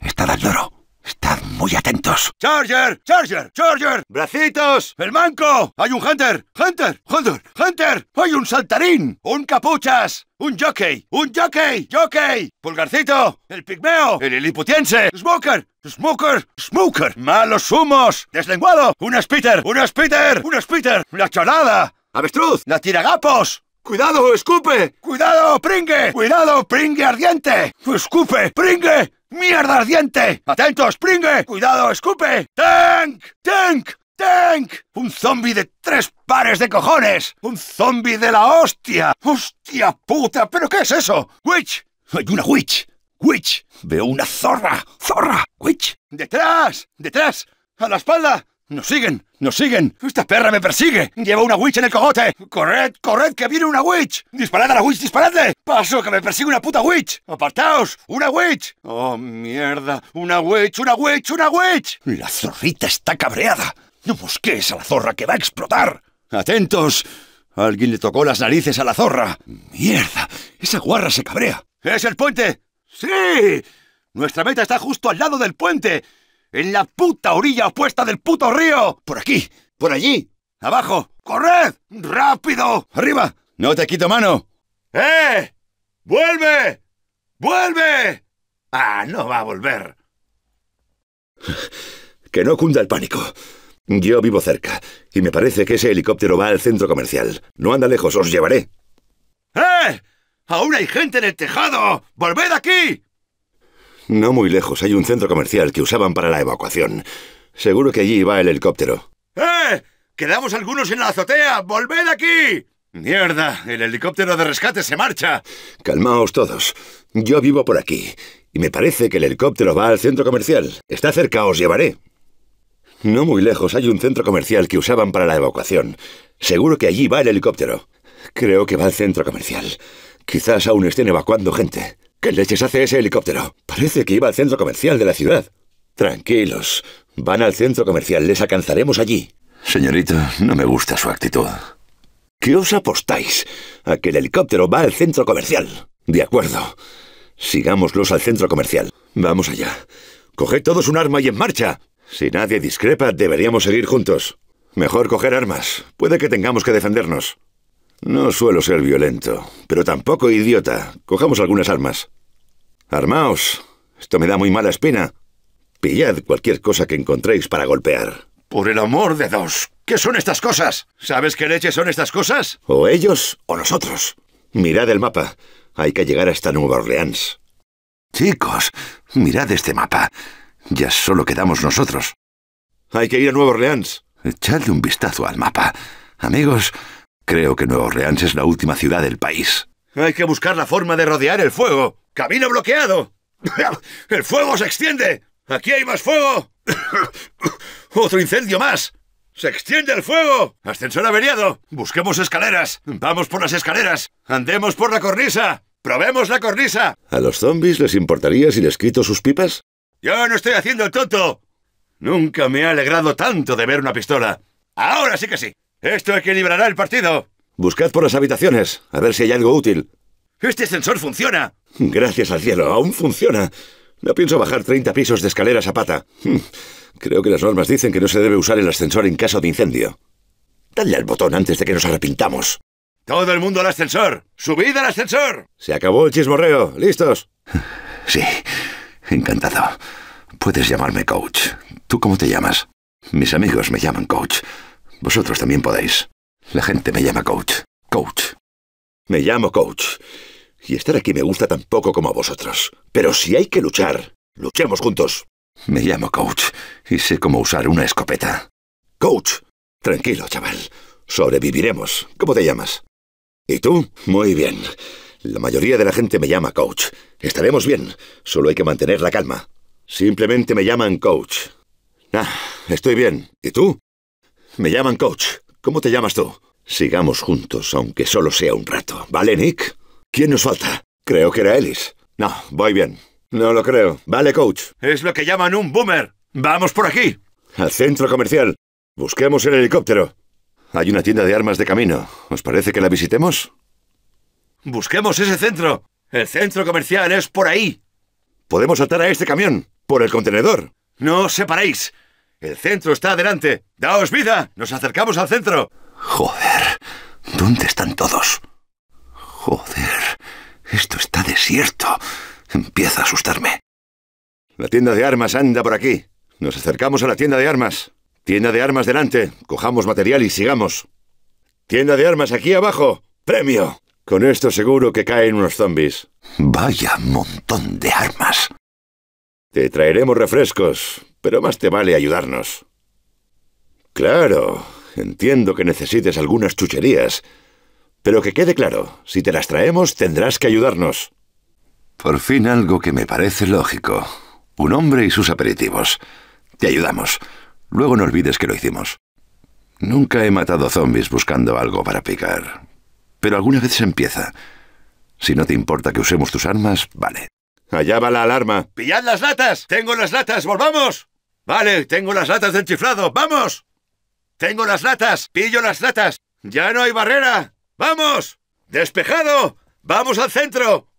Speaker 1: Está al loro. Estad muy atentos. ¡Charger! ¡Charger! ¡Charger! ¡Bracitos! ¡El manco! ¡Hay un Hunter! ¡Hunter! ¡Hunter! ¡Hunter! ¡Hay un saltarín! ¡Un capuchas! ¡Un jockey! ¡Un jockey! ¡Jockey! ¡Pulgarcito! ¡El pigmeo! ¡El iliputiense! ¡Smoker! ¡Smoker! ¡Smoker! ¡Malos humos! ¡Deslenguado! ¡Un spitter! ¡Un spitter! ¡Un spitter! ¡La chorada! ¡Avestruz! ¡La tiragapos! ¡Cuidado, escupe! ¡Cuidado, pringue! ¡Cuidado, pringue ardiente! ¡Escupe, pringue! ¡Mierda ardiente! ¡Atentos, pringue! ¡Cuidado, escupe! ¡Tank! ¡Tank! ¡Tank! ¡Un zombie de tres pares de cojones! ¡Un zombie de la hostia! ¡Hostia puta! ¿Pero qué es eso? ¡Witch! ¡Hay una witch! ¡Witch! ¡Veo una zorra! ¡Zorra! ¡Witch! ¡Detrás! ¡Detrás! ¡A la espalda! ¡Nos siguen! ¡Nos siguen! ¡Esta perra me persigue! ¡Lleva una witch en el cogote! ¡Corred, corred, que viene una witch! ¡Disparad a la witch, disparadle! ¡Paso, que me persigue una puta witch! ¡Apartaos! ¡Una witch! ¡Oh, mierda! ¡Una witch, una witch, una witch! La zorrita está cabreada. No busques a la zorra que va a explotar. ¡Atentos! Alguien le tocó las narices a la zorra. ¡Mierda! Esa guarra se cabrea. ¡Es el puente! ¡Sí! Nuestra meta está justo al lado del puente en la puta orilla opuesta del puto río. Por aquí, por allí, abajo. ¡Corred! ¡Rápido! ¡Arriba! ¡No te quito mano! ¡Eh! ¡Vuelve! ¡Vuelve! Ah, no va a volver. *laughs* Que no cunda el pánico. Yo vivo cerca, y me parece que ese helicóptero va al centro comercial. No anda lejos, os llevaré. ¡Eh! ¡Aún hay gente en el tejado! ¡Volved aquí! No muy lejos hay un centro comercial que usaban para la evacuación. Seguro que allí va el helicóptero. ¡Eh! ¡Quedamos algunos en la azotea! ¡Volved aquí! ¡Mierda! ¡El helicóptero de rescate se marcha! Calmaos todos. Yo vivo por aquí. Y me parece que el helicóptero va al centro comercial. Está cerca, os llevaré. No muy lejos hay un centro comercial que usaban para la evacuación. Seguro que allí va el helicóptero. Creo que va al centro comercial. Quizás aún estén evacuando gente. ¿Qué leches hace ese helicóptero? Parece que iba al centro comercial de la ciudad. Tranquilos, van al centro comercial, les alcanzaremos allí. Señorita, no me gusta su actitud. ¿Qué os apostáis? A que el helicóptero va al centro comercial. De acuerdo. Sigámoslos al centro comercial. Vamos allá. Coged todos un arma y en marcha. Si nadie discrepa, deberíamos seguir juntos. Mejor coger armas. Puede que tengamos que defendernos. No suelo ser violento, pero tampoco idiota. Cojamos algunas armas. Armaos. Esto me da muy mala espina. Pillad cualquier cosa que encontréis para golpear. Por el amor de dos. ¿Qué son estas cosas? ¿Sabes qué leche son estas cosas? O ellos o nosotros. Mirad el mapa. Hay que llegar hasta Nueva Orleans. Chicos, mirad este mapa. Ya solo quedamos nosotros. Hay que ir a Nueva Orleans. Echadle un vistazo al mapa. Amigos, Creo que Nueva Orleans es la última ciudad del país. Hay que buscar la forma de rodear el fuego. ¡Camino bloqueado! *laughs* ¡El fuego se extiende! ¡Aquí hay más fuego! *coughs* ¡Otro incendio más! ¡Se extiende el fuego! ¡Ascensor averiado! ¡Busquemos escaleras! ¡Vamos por las escaleras! ¡Andemos por la cornisa! ¡Probemos la cornisa! ¿A los zombies les importaría si les quito sus pipas? ¡Yo no estoy haciendo el tonto! Nunca me ha alegrado tanto de ver una pistola. ¡Ahora sí que sí! Esto equilibrará el partido. Buscad por las habitaciones, a ver si hay algo útil. ¡Este ascensor funciona! Gracias al cielo, aún funciona. No pienso bajar 30 pisos de escaleras a pata. Hmm. Creo que las normas dicen que no se debe usar el ascensor en caso de incendio. Dale al botón antes de que nos arrepintamos. ¡Todo el mundo al ascensor! ¡Subid al ascensor! Se acabó el chismorreo. ¿Listos? *sighs* Sí, encantado. Puedes llamarme coach. ¿Tú cómo te llamas? Mis amigos me llaman coach. Vosotros también podéis. La gente me llama coach. Coach. Me llamo coach. Y estar aquí me gusta tan poco como a vosotros. Pero si hay que luchar, luchemos juntos. Me llamo coach y sé cómo usar una escopeta. Coach. Tranquilo, chaval. Sobreviviremos. ¿Cómo te llamas? ¿Y tú? Muy bien. La mayoría de la gente me llama coach. Estaremos bien. Solo hay que mantener la calma. Simplemente me llaman coach. Ah, estoy bien. ¿Y tú? Me llaman Coach. ¿Cómo te llamas tú? Sigamos juntos, aunque solo sea un rato. ¿Vale, Nick? ¿Quién nos falta? Creo que era Ellis. No, voy bien. No lo creo. Vale, Coach. Es lo que llaman un boomer. Vamos por aquí. Al centro comercial. Busquemos el helicóptero. Hay una tienda de armas de camino. ¿Os parece que la visitemos? Busquemos ese centro. El centro comercial es por ahí. Podemos saltar a este camión, por el contenedor. No os separéis. El centro está adelante. ¡Daos vida! ¡Nos acercamos al centro! Joder, ¿dónde están todos? Joder, esto está desierto. Empieza a asustarme. La tienda de armas anda por aquí. Nos acercamos a la tienda de armas. Tienda de armas delante. Cojamos material y sigamos. Tienda de armas aquí abajo. Premio. Con esto seguro que caen unos zombies. Vaya montón de armas. Te traeremos refrescos pero más te vale ayudarnos. Claro, entiendo que necesites algunas chucherías, pero que quede claro, si te las traemos tendrás que ayudarnos. Por fin algo que me parece lógico. Un hombre y sus aperitivos. Te ayudamos. Luego no olvides que lo hicimos. Nunca he matado zombies buscando algo para picar. Pero alguna vez se empieza. Si no te importa que usemos tus armas, vale. Allá va la alarma. ¡Pillad las latas! ¡Tengo las latas! ¡Volvamos! Vale, tengo las latas del chiflado. ¡Vamos! Tengo las latas. Pillo las latas. Ya no hay barrera. ¡Vamos! ¡Despejado! ¡Vamos al centro!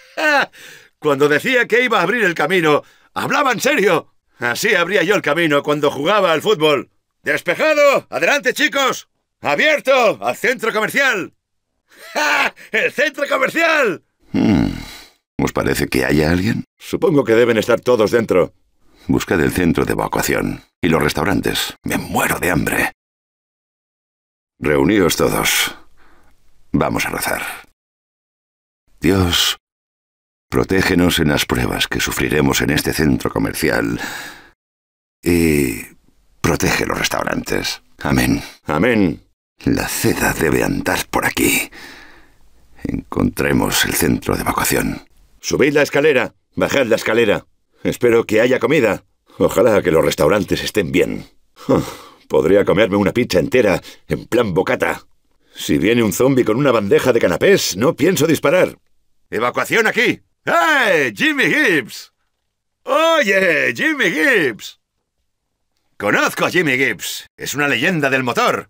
Speaker 1: *laughs* cuando decía que iba a abrir el camino, hablaba en serio. Así abría yo el camino cuando jugaba al fútbol. ¡Despejado! ¡Adelante, chicos! ¡Abierto! ¡Al centro comercial! ¡Ja! *laughs* ¡El centro comercial! Hmm. ¿Os parece que haya alguien? Supongo que deben estar todos dentro. Buscad el centro de evacuación y los restaurantes. Me muero de hambre. Reuníos todos. Vamos a rezar. Dios, protégenos en las pruebas que sufriremos en este centro comercial y protege los restaurantes. Amén. Amén. La seda debe andar por aquí. Encontremos el centro de evacuación. Subid la escalera. Bajad la escalera. Espero que haya comida. Ojalá que los restaurantes estén bien. podría comerme una pizza entera, en plan bocata. Si viene un zombie con una bandeja de canapés, no pienso disparar. ¡Evacuación aquí! ¡Ay, ¡Jimmy Gibbs! ¡Oye, Jimmy Gibbs! Conozco a Jimmy Gibbs. Es una leyenda del motor.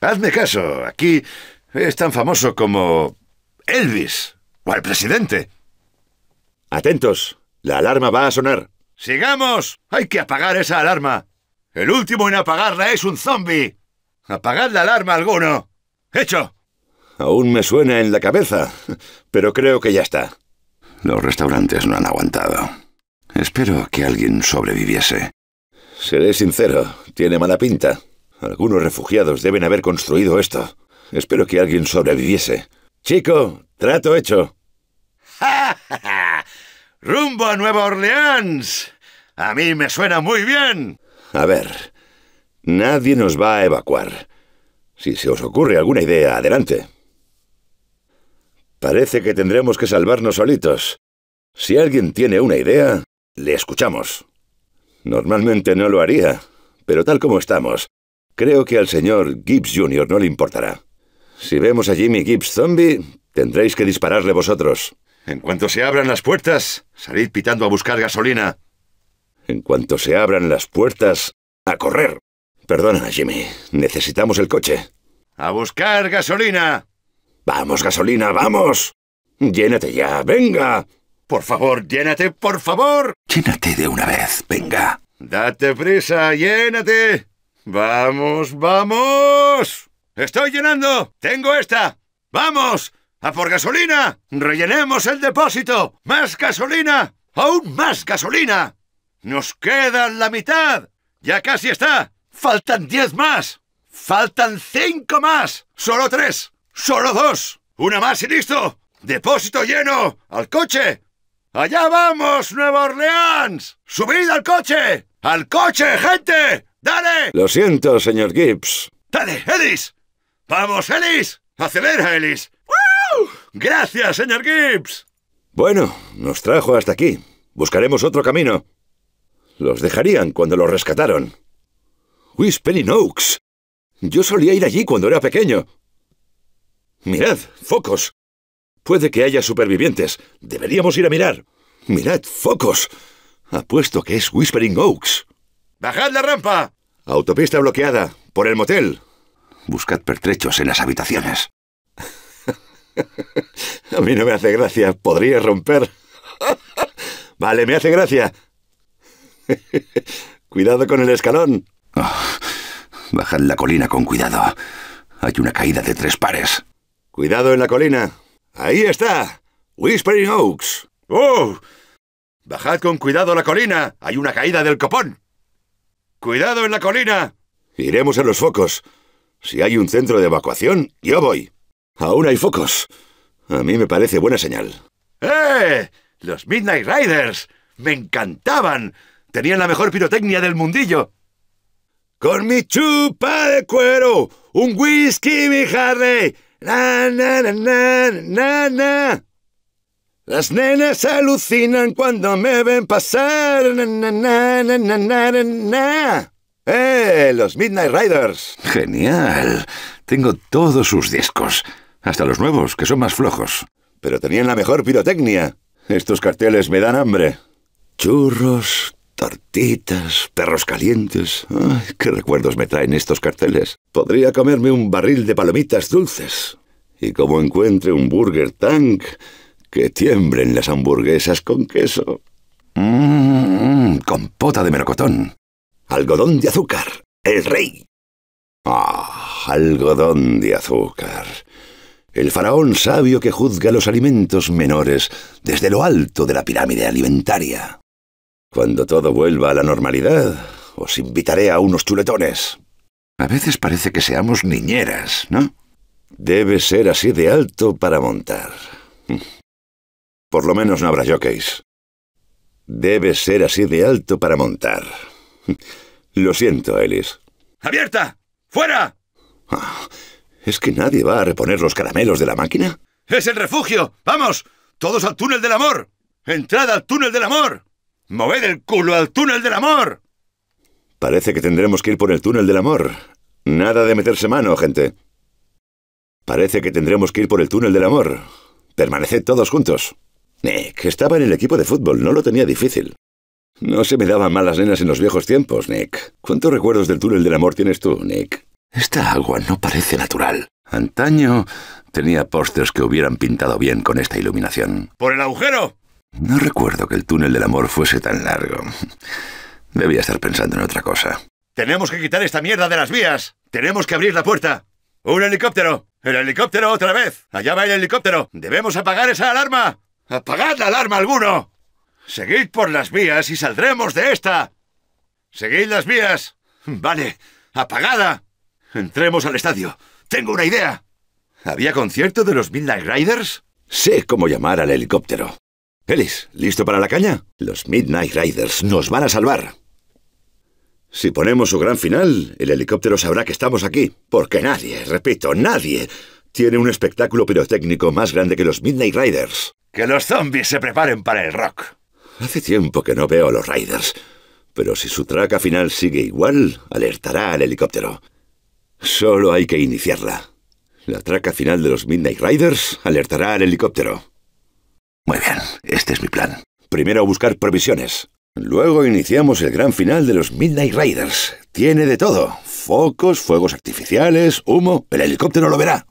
Speaker 1: Hazme caso, aquí es tan famoso como Elvis o el presidente. Atentos, la alarma va a sonar. ¡Sigamos! Hay que apagar esa alarma. El último en apagarla es un zombie. Apagad la alarma alguno. Hecho. Aún me suena en la cabeza, pero creo que ya está. Los restaurantes no han aguantado. Espero que alguien sobreviviese. Seré sincero, tiene mala pinta. Algunos refugiados deben haber construido esto. Espero que alguien sobreviviese. Chico, trato hecho. ¡Ja, ja, ja! rumbo a Nueva Orleans. A mí me suena muy bien. A ver, nadie nos va a evacuar. Si se os ocurre alguna idea, adelante. Parece que tendremos que salvarnos solitos. Si alguien tiene una idea, le escuchamos. Normalmente no lo haría, pero tal como estamos, creo que al señor Gibbs Jr. no le importará. Si vemos a Jimmy Gibbs zombie, tendréis que dispararle vosotros. En cuanto se abran las puertas, salid pitando a buscar gasolina. En cuanto se abran las puertas, a correr. Perdona, Jimmy. Necesitamos el coche. A buscar gasolina. Vamos, gasolina, vamos. Llénate ya, venga. Por favor, llénate, por favor. Llénate de una vez, venga. Date prisa, llénate. Vamos, vamos. Estoy llenando. Tengo esta. Vamos. ¡A por gasolina! ¡Rellenemos el depósito! ¡Más gasolina! ¡Aún más gasolina! ¡Nos queda la mitad! ¡Ya casi está! ¡Faltan diez más! ¡Faltan cinco más! ¡Solo tres! ¡Solo dos! ¡Una más y listo! ¡Depósito lleno! ¡Al coche! ¡Allá vamos, Nueva Orleans! ¡Subid al coche! ¡Al coche, gente! ¡Dale! Lo siento, señor Gibbs. ¡Dale, Ellis! ¡Vamos, Ellis! ¡Acelera, Ellis! Gracias, señor Gibbs. Bueno, nos trajo hasta aquí. Buscaremos otro camino. Los dejarían cuando los rescataron. Whispering Oaks. Yo solía ir allí cuando era pequeño. Mirad, focos. Puede que haya supervivientes. Deberíamos ir a mirar. Mirad, focos. Apuesto que es Whispering Oaks. ¡Bajad la rampa! Autopista bloqueada. Por el motel. Buscad pertrechos en las habitaciones. *laughs* A mí no me hace gracia. Podría romper. *laughs* Vale, me hace gracia. *laughs* Cuidado con el escalón. Ah, bajad la colina con cuidado. Hay una caída de tres pares. Cuidado en la colina. Ahí está. Whispering Oaks. ¡Oh! Bajad con cuidado la colina. Hay una caída del copón. Cuidado en la colina. Iremos a los focos. Si hay un centro de evacuación, yo voy. Aún hay focos. A mí me parece buena señal. ¡Eh! Los Midnight Riders. Me encantaban. Tenían la mejor pirotecnia del mundillo. Con mi chupa de cuero, un whisky, mi Harley. Na, na, na, na, na, Las nenas se alucinan cuando me ven pasar. Na, na, na, na, na, na, na. ¡Eh! Los Midnight Riders. Genial. Tengo todos sus discos. Hasta los nuevos, que son más flojos. Pero tenían la mejor pirotecnia. Estos carteles me dan hambre. Churros, tortitas, perros calientes. Ay, qué recuerdos me traen estos carteles. Podría comerme un barril de palomitas dulces. Y como encuentre un burger tank, que tiemblen las hamburguesas con queso. Mmm, compota de merocotón! Algodón de azúcar. El rey. Ah, algodón de azúcar el faraón sabio que juzga los alimentos menores desde lo alto de la pirámide alimentaria. Cuando todo vuelva a la normalidad, os invitaré a unos chuletones. A veces parece que seamos niñeras, ¿no? Debe ser así de alto para montar. *laughs* Por lo menos no habrá jockeys. Debe ser así de alto para montar. *laughs* Lo siento, Ellis. ¡Abierta! ¡Fuera! Ah, ¿Es que nadie va a reponer los caramelos de la máquina? ¡Es el refugio! ¡Vamos! ¡Todos al túnel del amor! Entrada al túnel del amor! ¡Moved el culo al túnel del amor! Parece que tendremos que ir por el túnel del amor. Nada de meterse mano, gente. Parece que tendremos que ir por el túnel del amor. Permaneced todos juntos. Nick, estaba en el equipo de fútbol, no lo tenía difícil. No se me daban malas nenas en los viejos tiempos, Nick. ¿Cuántos recuerdos del túnel del amor tienes tú, Nick? Esta agua no parece natural. Antaño tenía postres que hubieran pintado bien con esta iluminación. ¡Por el agujero! No recuerdo que el túnel del amor fuese tan largo. Debía estar pensando en otra cosa. Tenemos que quitar esta mierda de las vías. Tenemos que abrir la puerta. Un helicóptero. El helicóptero otra vez. Allá va el helicóptero. Debemos apagar esa alarma. Apagad la alarma alguno. Seguid por las vías y saldremos de esta. Seguid las vías. Vale. Apagada. Entremos al estadio. Tengo una idea. ¿Había concierto de los Midnight Riders? Sé cómo llamar al helicóptero. Ellis, ¿listo para la caña? Los Midnight Riders nos van a salvar. Si ponemos su gran final, el helicóptero sabrá que estamos aquí, porque nadie, repito, nadie, tiene un espectáculo pirotécnico más grande que los Midnight Riders. Que los zombies se preparen para el rock. Hace tiempo que no veo a los Riders, pero si su traca final sigue igual, alertará al helicóptero. Solo hay que iniciarla. La traca final de los Midnight Riders alertará al helicóptero. Muy bien, este es mi plan. Primero buscar provisiones. Luego iniciamos el gran final de los Midnight Riders. Tiene de todo. Focos, fuegos artificiales, humo. El helicóptero lo verá.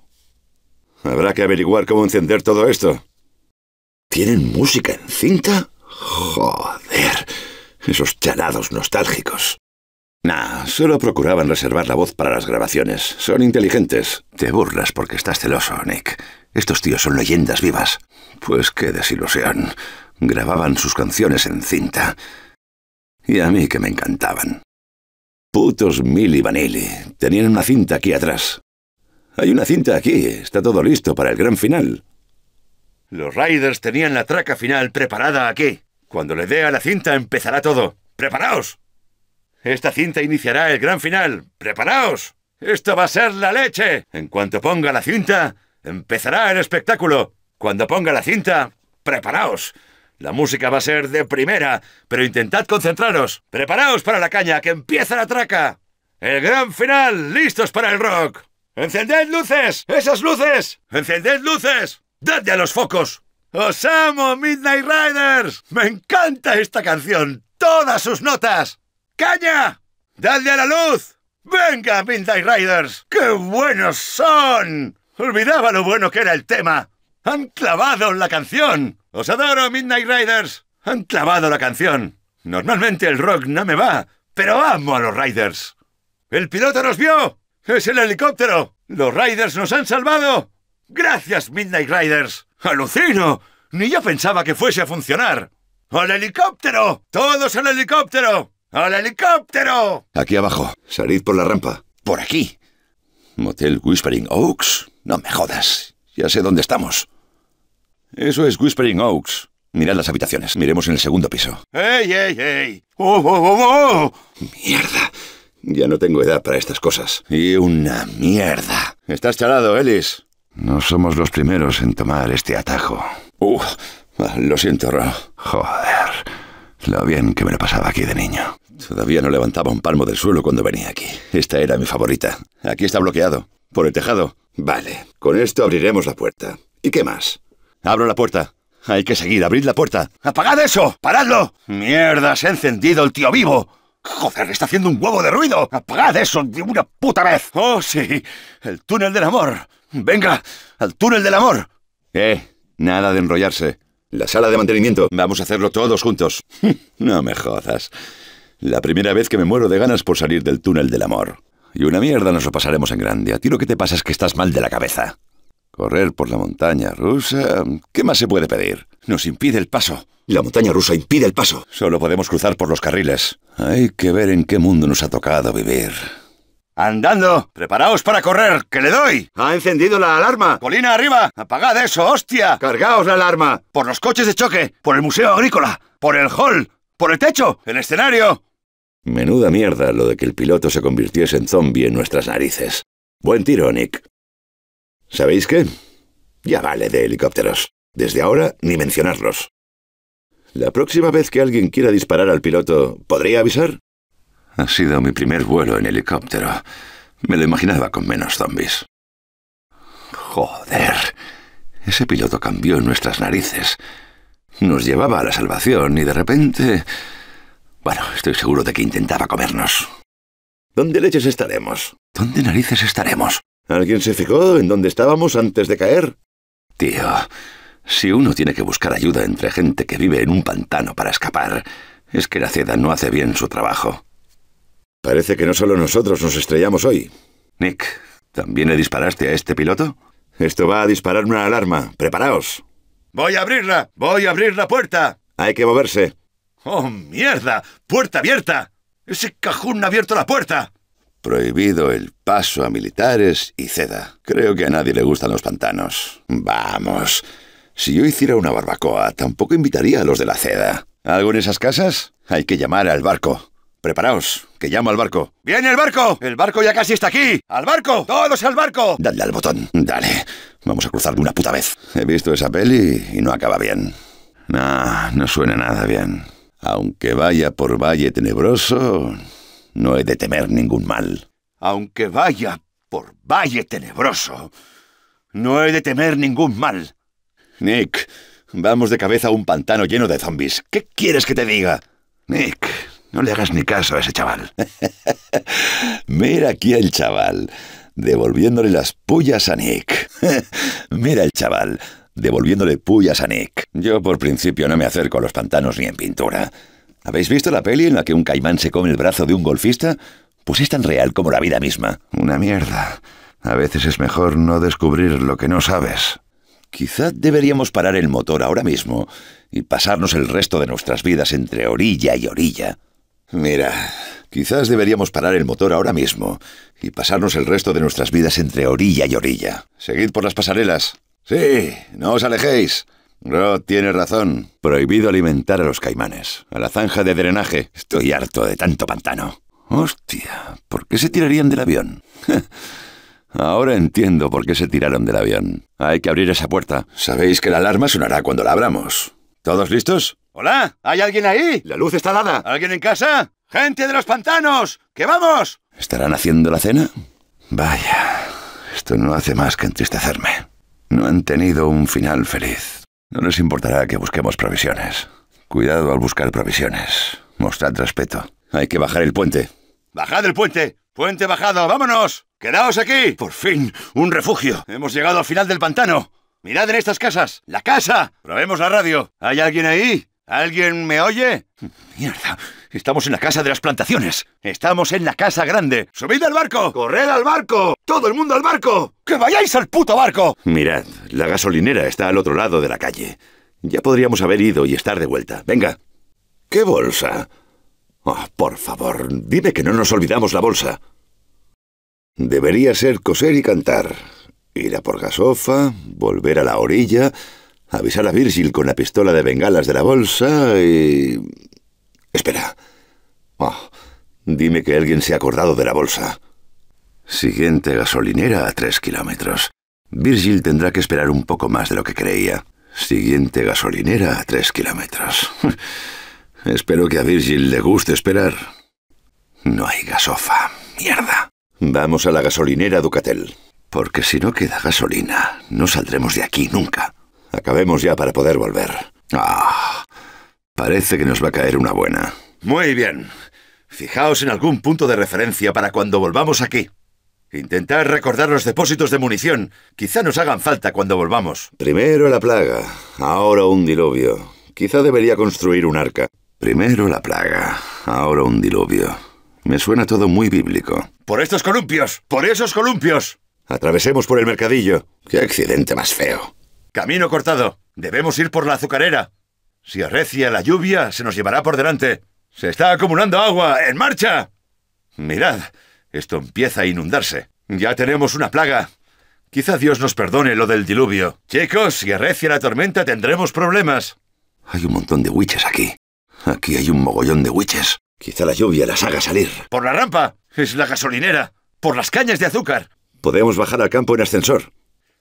Speaker 1: Habrá que averiguar cómo encender todo esto. ¿Tienen música en cinta? Joder, esos chalados nostálgicos. Nah, solo procuraban reservar la voz para las grabaciones. Son inteligentes. Te burlas porque estás celoso, Nick. Estos tíos son leyendas vivas. Pues qué desilusión. Grababan sus canciones en cinta. Y a mí que me encantaban. Putos y Vanilli. Tenían una cinta aquí atrás. Hay una cinta aquí. Está todo listo para el gran final. Los Riders tenían la traca final preparada aquí. Cuando le dé a la cinta empezará todo. ¡Preparaos! Esta cinta iniciará el gran final. ¡Preparaos! ¡Esto va a ser la leche! En cuanto ponga la cinta, empezará el espectáculo. Cuando ponga la cinta, preparaos. La música va a ser de primera, pero intentad concentraros. Preparaos para la caña, que empieza la traca. El gran final, listos para el rock. ¡Encended luces! ¡Esas luces! ¡Encended luces! ¡Dadle a los focos! ¡Os amo, Midnight Riders! ¡Me encanta esta canción! ¡Todas sus notas! ¡Caña! ¡Dale a la luz! ¡Venga, Midnight Riders! ¡Qué buenos son! Olvidaba lo bueno que era el tema. Han clavado la canción. Os adoro, Midnight Riders. Han clavado la canción. Normalmente el rock no me va, pero amo a los Riders. El piloto nos vio. Es el helicóptero. Los Riders nos han salvado. Gracias, Midnight Riders. Alucino. Ni yo pensaba que fuese a funcionar. ¡Al helicóptero! ¡Todos al helicóptero! ¡Al helicóptero! Aquí abajo. Salid por la rampa. Por aquí. ¿Motel Whispering Oaks? No me jodas. Ya sé dónde estamos. Eso es Whispering Oaks. Mirad las habitaciones. Miremos en el segundo piso. ¡Ey, ey, ey! ¡Oh, oh, oh, oh! ¡Mierda! Ya no tengo edad para estas cosas. Y una mierda. Estás charado, Ellis. No somos los primeros en tomar este atajo. ¡Uf! Uh, lo siento, Ro. Joder. Lo bien que me lo pasaba aquí de niño. Todavía no levantaba un palmo del suelo cuando venía aquí. Esta era mi favorita. Aquí está bloqueado. ¿Por el tejado? Vale. Con esto abriremos la puerta. ¿Y qué más? Abro la puerta. Hay que seguir. Abrid la puerta. ¡Apagad eso! ¡Paradlo! ¡Mierda! Se ha encendido el tío vivo. ¡Joder! ¡Está haciendo un huevo de ruido! ¡Apagad eso de una puta vez! ¡Oh, sí! El túnel del amor. Venga, al túnel del amor. Eh, nada de enrollarse. La sala de mantenimiento. Vamos a hacerlo todos juntos. *laughs* no me jodas. La primera vez que me muero de ganas por salir del túnel del amor. Y una mierda nos lo pasaremos en grande. A ti lo que te pasa es que estás mal de la cabeza. Correr por la montaña rusa... ¿Qué más se puede pedir? Nos impide el paso. La montaña rusa impide el paso. Solo podemos cruzar por los carriles. Hay que ver en qué mundo nos ha tocado vivir. Andando, preparaos para correr, que le doy. Ha encendido la alarma. Colina arriba, apagad eso, hostia. Cargaos la alarma. Por los coches de choque, por el Museo Agrícola, por el hall, por el techo, el escenario. Menuda mierda lo de que el piloto se convirtiese en zombie en nuestras narices. Buen tiro, Nick. ¿Sabéis qué? Ya vale de helicópteros. Desde ahora, ni mencionarlos. La próxima vez que alguien quiera disparar al piloto, ¿podría avisar? Ha sido mi primer vuelo en helicóptero. Me lo imaginaba con menos zombies. Joder. Ese piloto cambió en nuestras narices. Nos llevaba a la salvación y de repente... Bueno, estoy seguro de que intentaba comernos. ¿Dónde leches estaremos? ¿Dónde narices estaremos? ¿Alguien se fijó en dónde estábamos antes de caer? Tío, si uno tiene que buscar ayuda entre gente que vive en un pantano para escapar, es que la seda no hace bien su trabajo. Parece que no solo nosotros nos estrellamos hoy. Nick, ¿también le disparaste a este piloto? Esto va a disparar una alarma. Preparaos. Voy a abrirla. Voy a abrir la puerta. Hay que moverse. ¡Oh, mierda! ¡Puerta abierta! Ese cajón ha abierto la puerta. Prohibido el paso a militares y ceda. Creo que a nadie le gustan los pantanos. Vamos. Si yo hiciera una barbacoa, tampoco invitaría a los de la ceda. ¿Algo en esas casas? Hay que llamar al barco. Preparaos, que llamo al barco. ¡Viene el barco! ¡El barco ya casi está aquí! ¡Al barco! ¡Todos al barco! Dale al botón, dale. Vamos a cruzar de una puta vez. He visto esa peli y no acaba bien. Nah, no suena nada bien. Aunque vaya por valle tenebroso, no he de temer ningún mal. Aunque vaya por valle tenebroso, no he de temer ningún mal. Nick, vamos de cabeza a un pantano lleno de zombies. ¿Qué quieres que te diga? Nick. No le hagas ni caso a ese chaval. *laughs* Mira aquí el chaval, devolviéndole las pullas a Nick. *laughs* Mira el chaval, devolviéndole pullas a Nick. Yo por principio no me acerco a los pantanos ni en pintura. ¿Habéis visto la peli en la que un caimán se come el brazo de un golfista? Pues es tan real como la vida misma. Una mierda. A veces es mejor no descubrir lo que no sabes. Quizá deberíamos parar el motor ahora mismo y pasarnos el resto de nuestras vidas entre orilla y orilla. Mira, quizás deberíamos parar el motor ahora mismo y pasarnos el resto de nuestras vidas entre orilla y orilla. Seguid por las pasarelas. Sí, no os alejéis. Rod tiene razón. Prohibido alimentar a los caimanes. A la zanja de drenaje. Estoy harto de tanto pantano. Hostia, ¿por qué se tirarían del avión? *laughs* Ahora entiendo por qué se tiraron del avión. Hay que abrir esa puerta. Sabéis que la alarma sonará cuando la abramos. ¿Todos listos? Hola, ¿hay alguien ahí? La luz está dada. ¿Alguien en casa? ¡Gente de los pantanos! ¡Que vamos! ¿Estarán haciendo la cena? Vaya, esto no hace más que entristecerme. No han tenido un final feliz. No les importará que busquemos provisiones. Cuidado al buscar provisiones. Mostrad respeto. Hay que bajar el puente. ¡Bajad el puente! ¡Puente bajado! ¡Vámonos! ¡Quedaos aquí! Por fin, un refugio. Hemos llegado al final del pantano. Mirad en estas casas. La casa. Probemos la radio. ¿Hay alguien ahí? ¿Alguien me oye? Mierda, estamos en la casa de las plantaciones. Estamos en la casa grande. ¡Subid al barco! ¡Corred al barco! ¡Todo el mundo al barco! ¡Que vayáis al puto barco! Mirad, la gasolinera está al otro lado de la calle. Ya podríamos haber ido y estar de vuelta. Venga. ¿Qué bolsa? Oh, por favor, dime que no nos olvidamos la bolsa. Debería ser coser y cantar. Ir a por gasofa, volver a la orilla avisar a Virgil con la pistola de bengalas de la bolsa y... Espera. Oh, dime que alguien se ha acordado de la bolsa. Siguiente gasolinera a tres kilómetros. Virgil tendrá que esperar un poco más de lo que creía. Siguiente gasolinera a tres kilómetros. *laughs* Espero que a Virgil le guste esperar. No hay gasofa. Mierda. Vamos a la gasolinera Ducatel. Porque si no queda gasolina, no saldremos de aquí nunca. Acabemos ya para poder volver. Ah, parece que nos va a caer una buena. Muy bien. Fijaos en algún punto de referencia para cuando volvamos aquí. Intentad recordar los depósitos de munición. Quizá nos hagan falta cuando volvamos. Primero la plaga, ahora un diluvio. Quizá debería construir un arca. Primero la plaga, ahora un diluvio. Me suena todo muy bíblico. ¡Por estos columpios! ¡Por esos columpios! Atravesemos por el mercadillo. ¡Qué accidente más feo! Camino cortado. Debemos ir por la azucarera. Si arrecia la lluvia, se nos llevará por delante. Se está acumulando agua. ¡En marcha! Mirad, esto empieza a inundarse. Ya tenemos una plaga. Quizá Dios nos perdone lo del diluvio. Chicos, si arrecia la tormenta tendremos problemas. Hay un montón de witches aquí. Aquí hay un mogollón de witches. Quizá la lluvia las haga salir. Por la rampa. Es la gasolinera. Por las cañas de azúcar. Podemos bajar al campo en ascensor.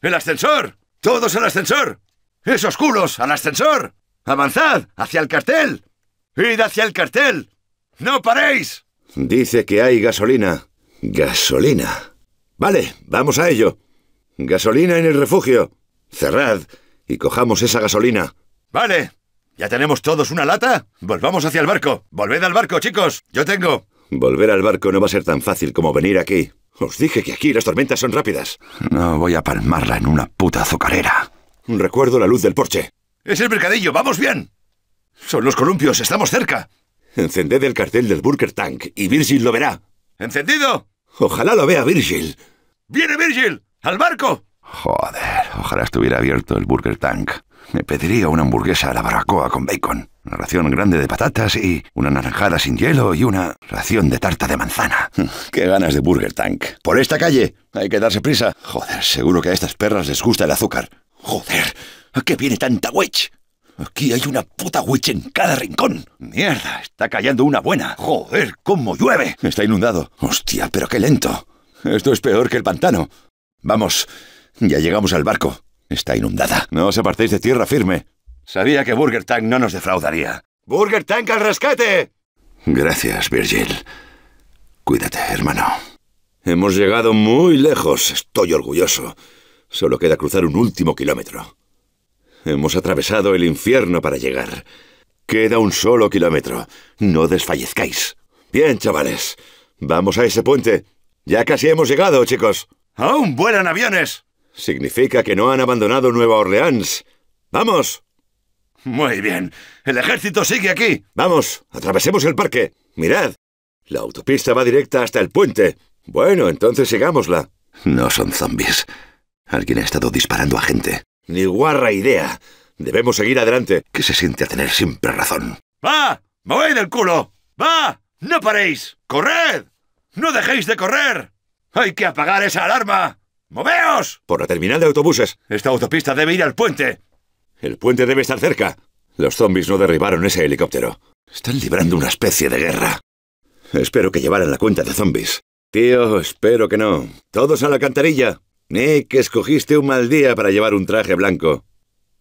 Speaker 1: ¡El ascensor! ¡Todos al ascensor! ¡Esos culos al ascensor! ¡Avanzad hacia el cartel! ¡Id hacia el cartel! ¡No paréis! Dice que hay gasolina. Gasolina. Vale, vamos a ello. Gasolina en el refugio. Cerrad y cojamos esa gasolina. Vale. ¿Ya tenemos todos una lata? Volvamos hacia el barco. Volved al barco, chicos. Yo tengo. Volver al barco no va a ser tan fácil como venir aquí. Os dije que aquí las tormentas son rápidas. No voy a palmarla en una puta azucarera. Recuerdo la luz del porche. Es el mercadillo, vamos bien. Son los columpios, estamos cerca. Encended el cartel del Burger Tank y Virgil lo verá. ¿Encendido? Ojalá lo vea Virgil. ¡Viene Virgil! ¡Al barco! Joder, ojalá estuviera abierto el Burger Tank. Me pediría una hamburguesa a la baracoa con bacon, una ración grande de patatas y una naranjada sin hielo y una ración de tarta de manzana. *laughs* ¡Qué ganas de Burger Tank! ¡Por esta calle! Hay que darse prisa. Joder, seguro que a estas perras les gusta el azúcar. ¡Joder! ¿A qué viene tanta witch? Aquí hay una puta witch en cada rincón. Mierda, está cayendo una buena. Joder, cómo llueve. Está inundado. Hostia, pero qué lento. Esto es peor que el pantano. Vamos, ya llegamos al barco está inundada. No os apartéis de tierra firme. Sabía que Burger Tank no nos defraudaría. ¡Burger Tank al rescate! Gracias, Virgil. Cuídate, hermano. Hemos llegado muy lejos. Estoy orgulloso. Solo queda cruzar un último kilómetro. Hemos atravesado el infierno para llegar. Queda un solo kilómetro. No desfallezcáis. Bien, chavales. Vamos a ese puente. Ya casi hemos llegado, chicos. ¡Aún vuelan aviones! Significa que no han abandonado Nueva Orleans. ¡Vamos! Muy bien. El ejército sigue aquí. Vamos, atravesemos el parque. Mirad. La autopista va directa hasta el puente. Bueno, entonces sigámosla. No son zombies. Alguien ha estado disparando a gente. Ni guarra idea. Debemos seguir adelante. Que se siente a tener siempre razón? ¡Va! ¡Me voy del culo! ¡Va! ¡No paréis! ¡Corred! ¡No dejéis de correr! ¡Hay que apagar esa alarma! ¡Moveos! Por la terminal de autobuses. Esta autopista debe ir al puente. El puente debe estar cerca. Los zombies no derribaron ese helicóptero. Están librando una especie de guerra. Espero que llevaran la cuenta de zombies. Tío, espero que no. Todos a la alcantarilla. Nick, escogiste un mal día para llevar un traje blanco.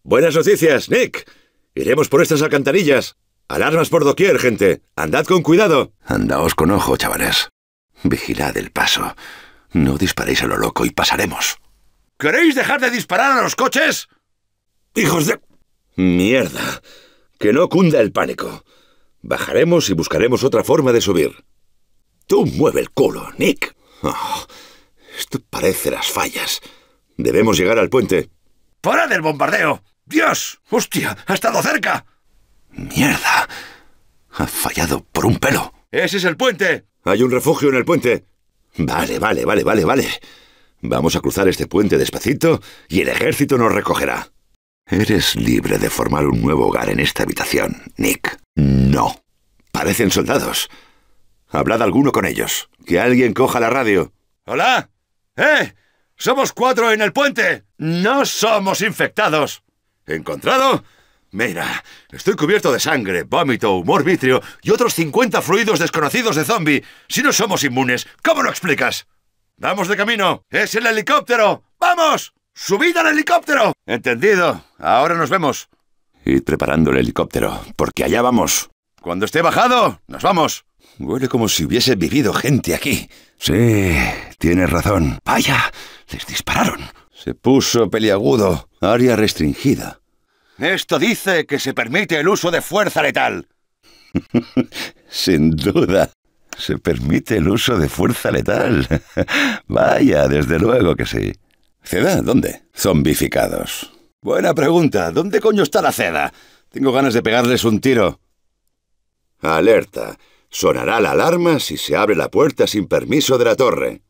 Speaker 1: Buenas noticias, Nick. Iremos por estas alcantarillas. Alarmas por doquier, gente. Andad con cuidado. Andaos con ojo, chavales. Vigilad el paso. No disparéis a lo loco y pasaremos. ¿Queréis dejar de disparar a los coches? Hijos de... Mierda. Que no cunda el pánico. Bajaremos y buscaremos otra forma de subir. Tú mueve el culo, Nick. Oh, esto parece las fallas. Debemos llegar al puente. ¡Para del bombardeo! ¡Dios! ¡Hostia! ¡Ha estado cerca! ¡Mierda! Ha fallado por un pelo. ¡Ese es el puente! Hay un refugio en el puente. Vale, vale, vale, vale, vale. Vamos a cruzar este puente despacito y el ejército nos recogerá. Eres libre de formar un nuevo hogar en esta habitación, Nick. No. Parecen soldados. Hablad alguno con ellos. Que alguien coja la radio. ¿Hola? ¡Eh! ¡Somos cuatro en el puente! ¡No somos infectados! ¿Encontrado? Mira, estoy cubierto de sangre, vómito, humor vitrio y otros 50 fluidos desconocidos de zombie. Si no somos inmunes, ¿cómo lo explicas? ¡Vamos de camino! ¡Es el helicóptero! ¡Vamos! ¡Subid al helicóptero! Entendido. Ahora nos vemos. Y preparando el helicóptero, porque allá vamos. Cuando esté bajado, nos vamos. Huele como si hubiese vivido gente aquí. Sí, tienes razón. Vaya, les dispararon. Se puso peliagudo, área restringida. Esto dice que se permite el uso de fuerza letal. *laughs* Sin duda. Se permite el uso de fuerza letal. *laughs* Vaya, desde luego que sí. ¿Ceda? ¿Dónde? Zombificados. Buena pregunta. ¿Dónde coño está la ceda? Tengo ganas de pegarles un tiro. Alerta. Sonará la alarma si se abre la puerta sin permiso de la torre.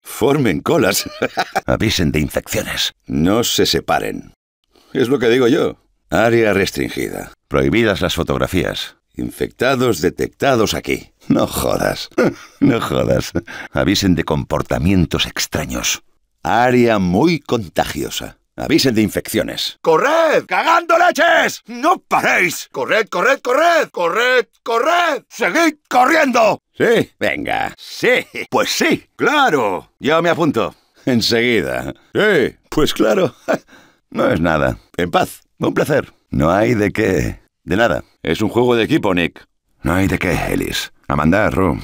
Speaker 1: Formen colas. *laughs* Avisen de infecciones. No se separen es lo que digo yo. Área restringida. Prohibidas las fotografías. Infectados detectados aquí. No jodas. *laughs* no jodas. Avisen de comportamientos extraños. Área muy contagiosa. Avisen de infecciones. ¡Corred! ¡Cagando leches! ¡No paréis! ¡Corred, corred, corred! ¡Corred, corred! ¡Seguid corriendo! Sí. Venga. Sí. Pues sí. Claro. Yo me apunto. Enseguida. Sí. Pues claro. No es nada. En paz. Un placer. No hay de qué. De nada. Es un juego de equipo, Nick. No hay de qué, Ellis. A mandar, Roo.